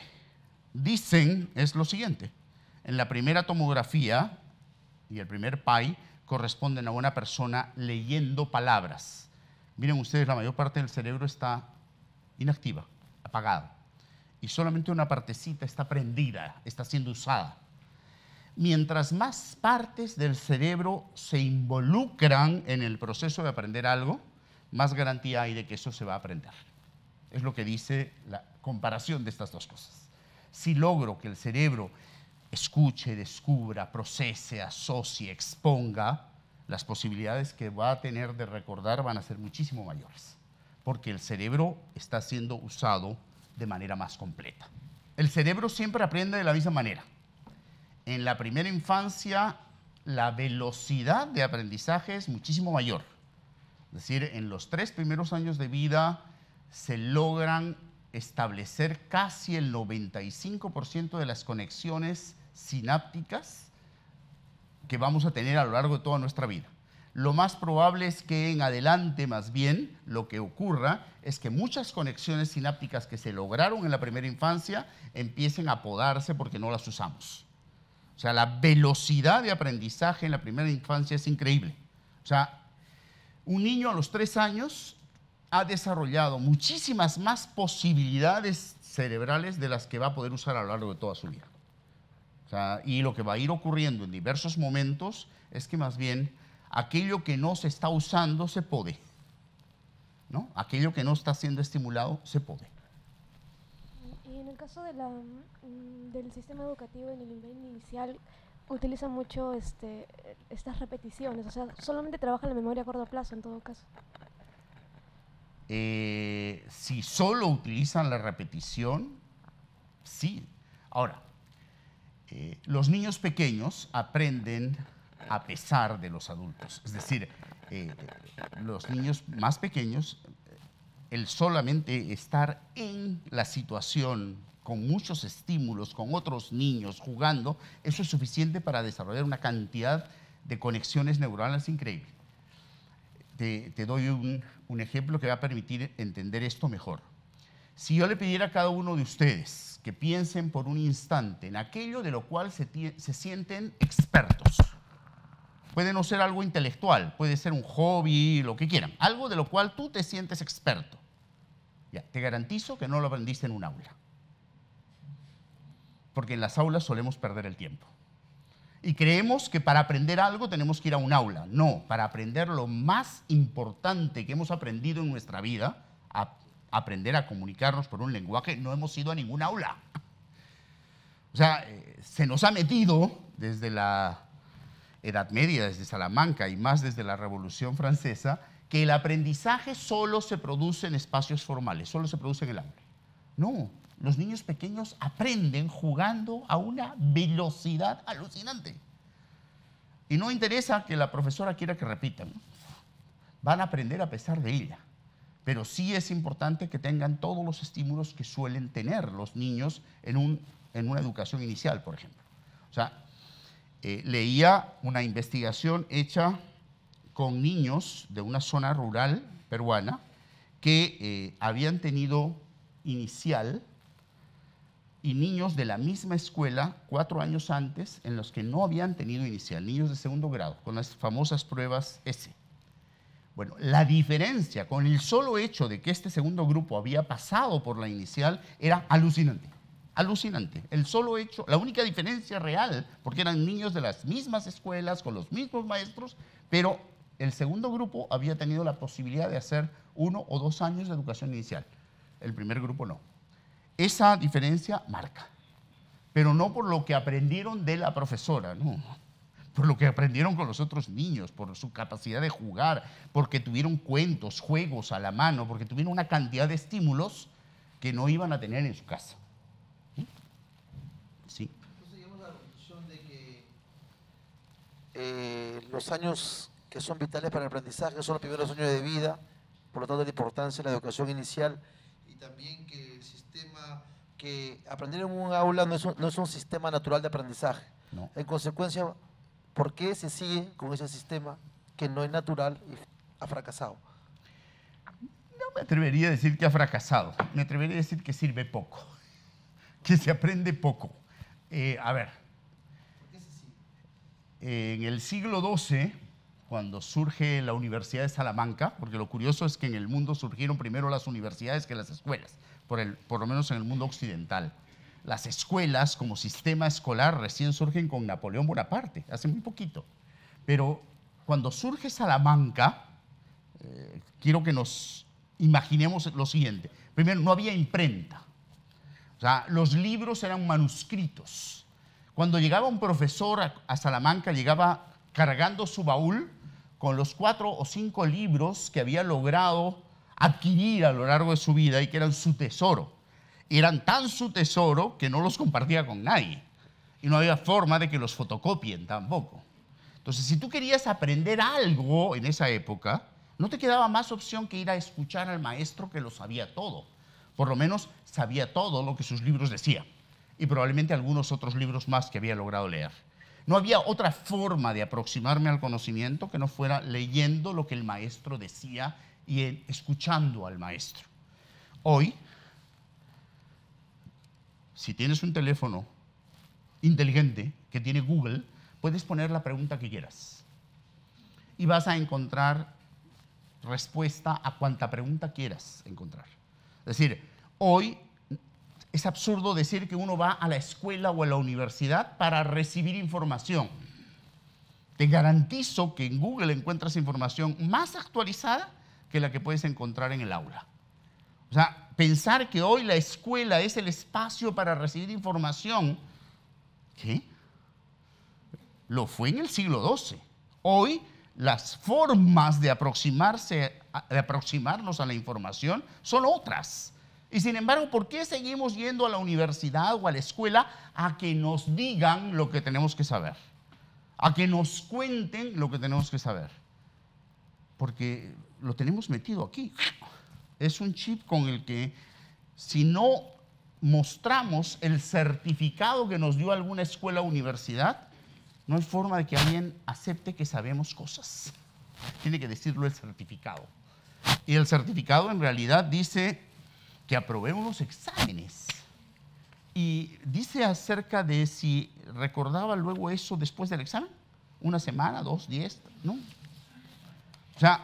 dicen es lo siguiente. En la primera tomografía y el primer PAI corresponden a una persona leyendo palabras. Miren ustedes, la mayor parte del cerebro está inactiva, apagado, Y solamente una partecita está prendida, está siendo usada. Mientras más partes del cerebro se involucran en el proceso de aprender algo, más garantía hay de que eso se va a aprender. Es lo que dice la comparación de estas dos cosas si logro que el cerebro escuche, descubra, procese, asocie, exponga, las posibilidades que va a tener de recordar van a ser muchísimo mayores, porque el cerebro está siendo usado de manera más completa. El cerebro siempre aprende de la misma manera. En la primera infancia, la velocidad de aprendizaje es muchísimo mayor. Es decir, en los tres primeros años de vida se logran establecer casi el 95% de las conexiones sinápticas que vamos a tener a lo largo de toda nuestra vida. Lo más probable es que en adelante, más bien, lo que ocurra es que muchas conexiones sinápticas que se lograron en la primera infancia empiecen a podarse porque no las usamos. O sea, la velocidad de aprendizaje en la primera infancia es increíble. O sea, un niño a los tres años ha desarrollado muchísimas más posibilidades cerebrales de las que va a poder usar a lo largo de toda su vida. y lo que va a ir ocurriendo en diversos momentos es que más bien aquello que no se está usando se puede. ¿no? Aquello que no está siendo estimulado se puede. Y en el caso mm, del sistema educativo en el nivel inicial, ¿utiliza mucho este, estas repeticiones, o sea, solamente trabaja la memoria a corto plazo en todo caso. Eh, si solo utilizan la repetición, sí. Ahora, eh, los niños pequeños aprenden a pesar de los adultos. Es decir, eh, los niños más pequeños, el solamente estar en la situación con muchos estímulos, con otros niños jugando, eso es suficiente para desarrollar una cantidad de conexiones neuronales increíbles te, doy un, ejemplo que va a permitir entender esto mejor. Si yo le pidiera a cada uno de ustedes que piensen por un instante en aquello de lo cual se, se sienten expertos, puede no ser algo intelectual, puede ser un hobby, lo que quieran, algo de lo cual tú te sientes experto. Ya, te garantizo que no lo aprendiste en un aula. Porque en las aulas solemos perder el tiempo y creemos que para aprender algo tenemos que ir a un aula. No, para aprender lo más importante que hemos aprendido en nuestra vida, aprender a comunicarnos por un lenguaje, no hemos ido a ningún aula. O sea, eh, se nos ha metido desde la Edad Media, desde Salamanca y más desde la Revolución Francesa, que el aprendizaje solo se produce en espacios formales, solo se produce en el aula. No, los niños pequeños aprenden jugando a una velocidad alucinante. Y no interesa que la profesora quiera que repitan. Van a aprender a pesar de ella. Pero sí es importante que tengan todos los estímulos que suelen tener los niños en, un, en una educación inicial, por ejemplo. O sea, eh, leía una investigación hecha con niños de una zona rural peruana que eh, habían tenido inicial y niños de la misma escuela cuatro años antes en los que no habían tenido inicial, niños de segundo grado, con las famosas pruebas S. Bueno, la diferencia con el solo hecho de que este segundo grupo había pasado por la inicial era alucinante, alucinante. El solo hecho, la única diferencia real, porque eran niños de las mismas escuelas, con los mismos maestros, pero el segundo grupo había tenido la posibilidad de hacer uno o dos años de educación inicial, el primer grupo no esa diferencia marca. Pero no por lo que aprendieron de la profesora, no. Por lo que aprendieron con los otros niños, por su capacidad de jugar, porque tuvieron cuentos, juegos a la mano, porque tuvieron una cantidad de estímulos que no iban a tener en su casa. ¿Mm? ¿Sí? Entonces llegamos la conclusión de que eh, los años que son vitales para el aprendizaje son los primeros años de vida, por lo tanto la importancia de la educación inicial y también que que aprender en un aula no es un, no es un sistema natural de aprendizaje. En consecuencia, ¿por qué se sigue con ese sistema que no es natural y ha fracasado? No me atrevería a decir que ha fracasado, me atrevería a decir que sirve poco, que se aprende poco. Eh, a ver, en el siglo XII, cuando surge la Universidad de Salamanca, porque lo curioso es que en el mundo surgieron primero las universidades que las escuelas por, lo menos en el mundo occidental. Las escuelas como sistema escolar recién surgen con Napoleón Bonaparte, hace muy poquito. Pero cuando surge Salamanca, eh, quiero que nos imaginemos lo siguiente. Primero, no había imprenta. O sea, los libros eran manuscritos. Cuando llegaba un profesor a Salamanca, llegaba cargando su baúl con los cuatro o cinco libros que había logrado adquirir a lo largo de su vida y que eran su tesoro. Eran tan su tesoro que no los compartía con nadie. Y no había forma de que los fotocopien tampoco. Entonces, si tú querías aprender algo en esa época, no te quedaba más opción que ir a escuchar al maestro que lo sabía todo. Por lo menos sabía todo lo que sus libros decían. Y probablemente algunos otros libros más que había logrado leer. No había otra forma de aproximarme al conocimiento que no fuera leyendo lo que el maestro decía y escuchando al maestro. Hoy, si tienes un teléfono inteligente que tiene Google, puedes poner la pregunta que quieras y vas a encontrar respuesta a cuanta pregunta quieras encontrar. Es decir, hoy es absurdo decir que uno va a la escuela o a la universidad para recibir información. Te garantizo que en Google encuentras información más actualizada que la que puedes encontrar en el aula. O sea, pensar que hoy la escuela es el espacio para recibir información, ¿qué? Lo fue en el siglo XII. Hoy las formas de, aproximarse, de aproximarnos a la información son otras. Y sin embargo, ¿por qué seguimos yendo a la universidad o a la escuela a que nos digan lo que tenemos que saber? A que nos cuenten lo que tenemos que saber. Porque lo tenemos metido aquí. Es un chip con el que si no mostramos el certificado que nos dio alguna escuela o universidad, no hay forma de que alguien acepte que sabemos cosas. Tiene que decirlo el certificado. Y el certificado en realidad dice que aprobemos los exámenes. Y dice acerca de si recordaba luego eso después del examen. Una semana, dos, diez, no. O sea,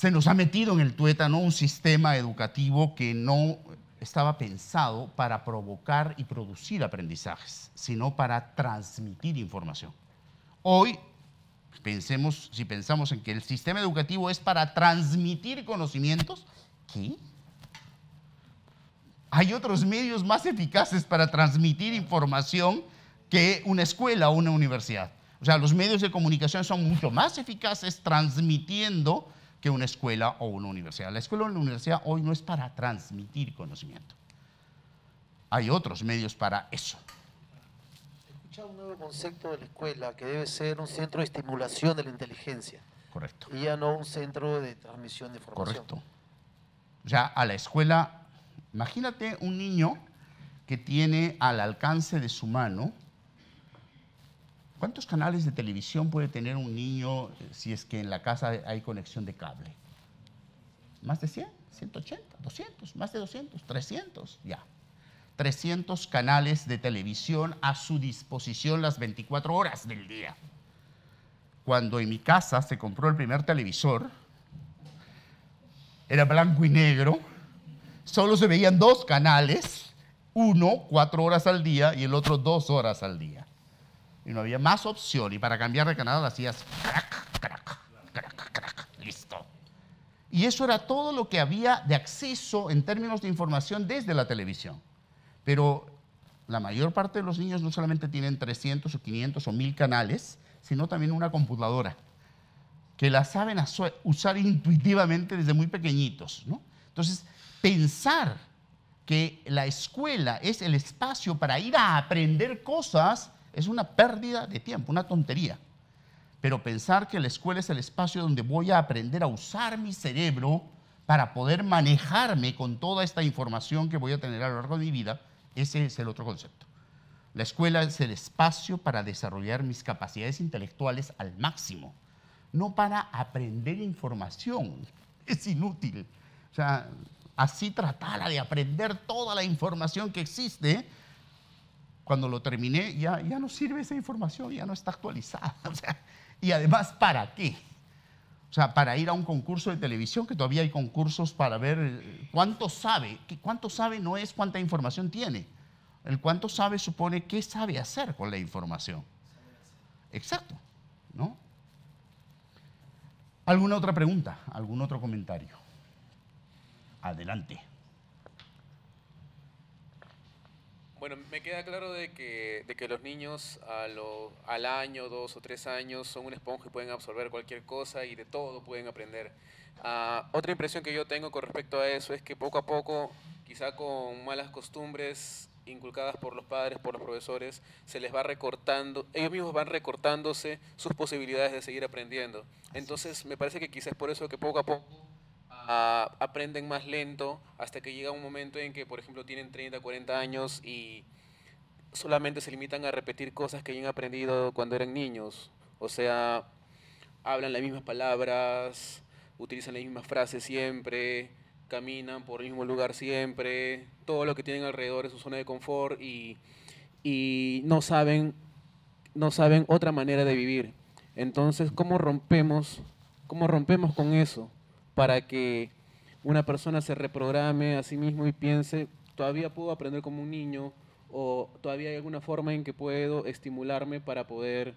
se nos ha metido en el tuétano un sistema educativo que no estaba pensado para provocar y producir aprendizajes, sino para transmitir información. Hoy, pensemos, si pensamos en que el sistema educativo es para transmitir conocimientos, ¿qué? Hay otros medios más eficaces para transmitir información que una escuela o una universidad. O sea, los medios de comunicación son mucho más eficaces transmitiendo que una escuela o una universidad. La escuela o la universidad hoy no es para transmitir conocimiento. Hay otros medios para eso. Se escucha un nuevo concepto de la escuela que debe ser un centro de estimulación de la inteligencia. Correcto. Y ya no un centro de transmisión de formación. Correcto. O sea, a la escuela, imagínate un niño que tiene al alcance de su mano ¿Cuántos canales de televisión puede tener un niño eh, si es que en la casa hay conexión de cable? ¿Más de 100? ¿180? ¿200? ¿Más de 200? ¿300? Ya. 300 canales de televisión a su disposición las 24 horas del día. Cuando en mi casa se compró el primer televisor, era blanco y negro, solo se veían dos canales, uno cuatro horas al día y el otro dos horas al día y no había más opción. Y para cambiar de canal hacías crack, crack, crack, crack, listo. Y eso era todo lo que había de acceso en términos de información desde la televisión. Pero la mayor parte de los niños no solamente tienen 300 o 500 o 1000 canales, sino también una computadora, que la saben usar intuitivamente desde muy pequeñitos. ¿no? Entonces, pensar que la escuela es el espacio para ir a aprender cosas es una pérdida de tiempo, una tontería. Pero pensar que la escuela es el espacio donde voy a aprender a usar mi cerebro para poder manejarme con toda esta información que voy a tener a lo largo de mi vida, ese es el otro concepto. La escuela es el espacio para desarrollar mis capacidades intelectuales al máximo, no para aprender información. Es inútil. O sea, así tratara de aprender toda la información que existe, cuando lo terminé, ya, ya no sirve esa información, ya no está actualizada. y además, ¿para qué? O sea, para ir a un concurso de televisión, que todavía hay concursos para ver eh, cuánto sabe. Que Cuánto sabe no es cuánta información tiene. El cuánto sabe supone qué sabe hacer con la información. Exacto, ¿no? ¿Alguna otra pregunta? ¿Algún otro comentario? Adelante. Bueno, me queda claro de que, los niños al año, dos o tres años son un esponja y pueden absorber cualquier cosa y de todo pueden aprender. Ah, otra impresión que yo tengo con respecto a eso es que poco a poco, quizá con malas costumbres inculcadas por los padres, por los profesores, se les va recortando, ellos mismos van recortándose sus posibilidades de seguir aprendiendo. Entonces, me parece que quizás por eso que poco a poco aprenden más lento hasta que llega un momento en que, por ejemplo, tienen 30, 40 años y solamente se limitan a repetir cosas que hayan aprendido cuando eran niños. O sea, hablan las mismas palabras, utilizan las mismas frases siempre, caminan por el mismo lugar siempre, todo lo que tienen alrededor es su zona de confort y, no, saben, no saben otra manera de vivir. Entonces, ¿cómo rompemos, cómo rompemos con eso? para que una persona se reprograme a sí mismo y piense, todavía puedo aprender como un niño o todavía hay alguna forma en que puedo estimularme para poder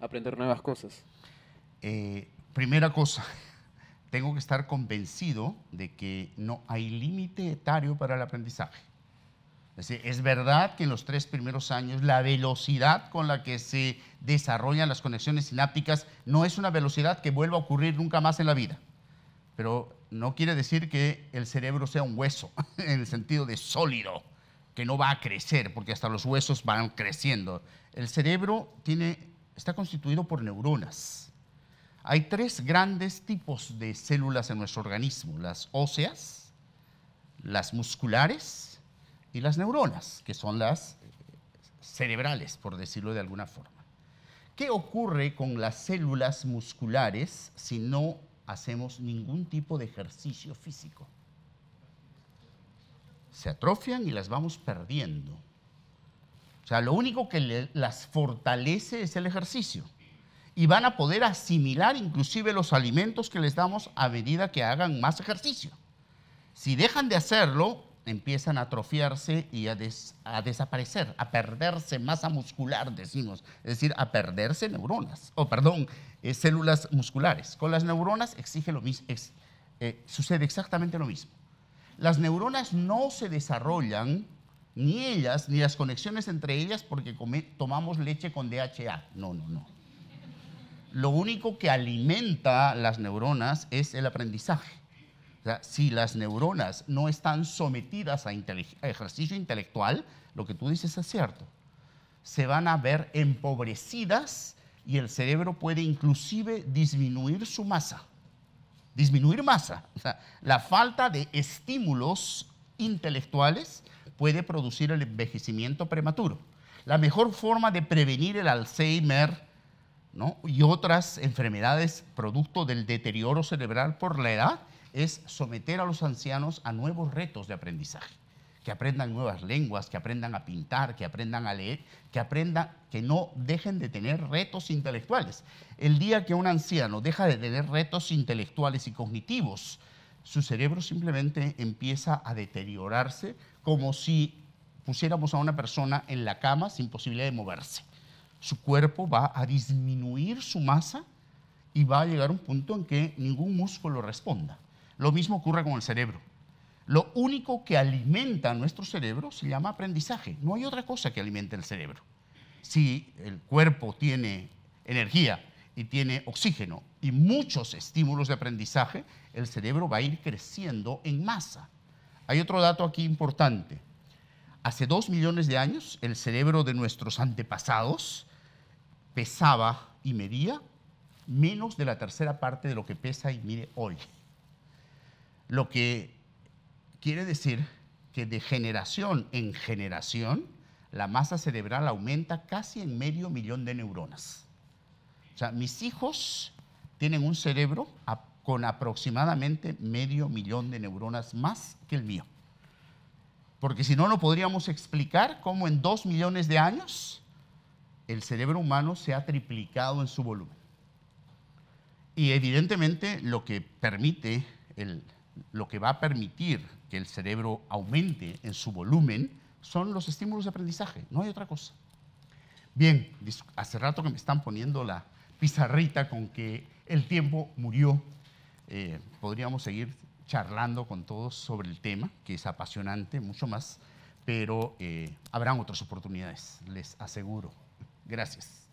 aprender nuevas cosas? Eh, primera cosa, tengo que estar convencido de que no hay límite etario para el aprendizaje. es verdad que en los tres primeros años la velocidad con la que se desarrollan las conexiones sinápticas no es una velocidad que vuelva a ocurrir nunca más en la vida pero no quiere decir que el cerebro sea un hueso, en el sentido de sólido, que no va a crecer, porque hasta los huesos van creciendo. El cerebro tiene, está constituido por neuronas. Hay tres grandes tipos de células en nuestro organismo, las óseas, las musculares y las neuronas, que son las cerebrales, por decirlo de alguna forma. ¿Qué ocurre con las células musculares si no hacemos ningún tipo de ejercicio físico. Se atrofian y las vamos perdiendo. O sea, lo único que las fortalece es el ejercicio. Y van a poder asimilar inclusive los alimentos que les damos a medida que hagan más ejercicio. Si dejan de hacerlo, empiezan a atrofiarse y a, a, desaparecer, a perderse masa muscular, decimos, es decir, a perderse neuronas, o perdón, eh, células musculares. Con las neuronas exige lo mismo, eh, sucede exactamente lo mismo. Las neuronas no se desarrollan, ni ellas, ni las conexiones entre ellas, porque tomamos leche con DHA. No, no, no. Lo único que alimenta las neuronas es el aprendizaje. si las neuronas no están sometidas a ejercicio intelectual, lo que tú dices es cierto. Se van a ver empobrecidas y el cerebro puede inclusive disminuir su masa. Disminuir masa. la falta de estímulos intelectuales puede producir el envejecimiento prematuro. La mejor forma de prevenir el Alzheimer y otras enfermedades producto del deterioro cerebral por la edad es someter a los ancianos a nuevos retos de aprendizaje que aprendan nuevas lenguas, que aprendan a pintar, que aprendan a leer, que aprendan, que no dejen de tener retos intelectuales. El día que un anciano deja de tener retos intelectuales y cognitivos, su cerebro simplemente empieza a deteriorarse como si pusiéramos a una persona en la cama sin posibilidad de moverse. Su cuerpo va a disminuir su masa y va a llegar a un punto en que ningún músculo responda. Lo mismo ocurre con el cerebro lo único que alimenta nuestro cerebro se llama aprendizaje. No hay otra cosa que alimente el cerebro. Si el cuerpo tiene energía y tiene oxígeno y muchos estímulos de aprendizaje, el cerebro va a ir creciendo en masa. Hay otro dato aquí importante. Hace dos millones de años, el cerebro de nuestros antepasados pesaba y medía menos de la tercera parte de lo que pesa y mide hoy. Lo que Quiere decir que de generación en generación, la masa cerebral aumenta casi en medio millón de neuronas. O sea, mis hijos tienen un cerebro con aproximadamente medio millón de neuronas más que el mío. Porque si no, no podríamos explicar cómo en dos millones de años el cerebro humano se ha triplicado en su volumen. Y evidentemente lo que permite, lo que va a permitir que el cerebro aumente en su volumen son los estímulos de aprendizaje, no hay otra cosa. Bien, hace rato que me están poniendo la pizarrita con que el tiempo murió. Eh, podríamos seguir charlando con todos sobre el tema, que es apasionante, mucho más, pero eh, habrán otras oportunidades, les aseguro. Gracias.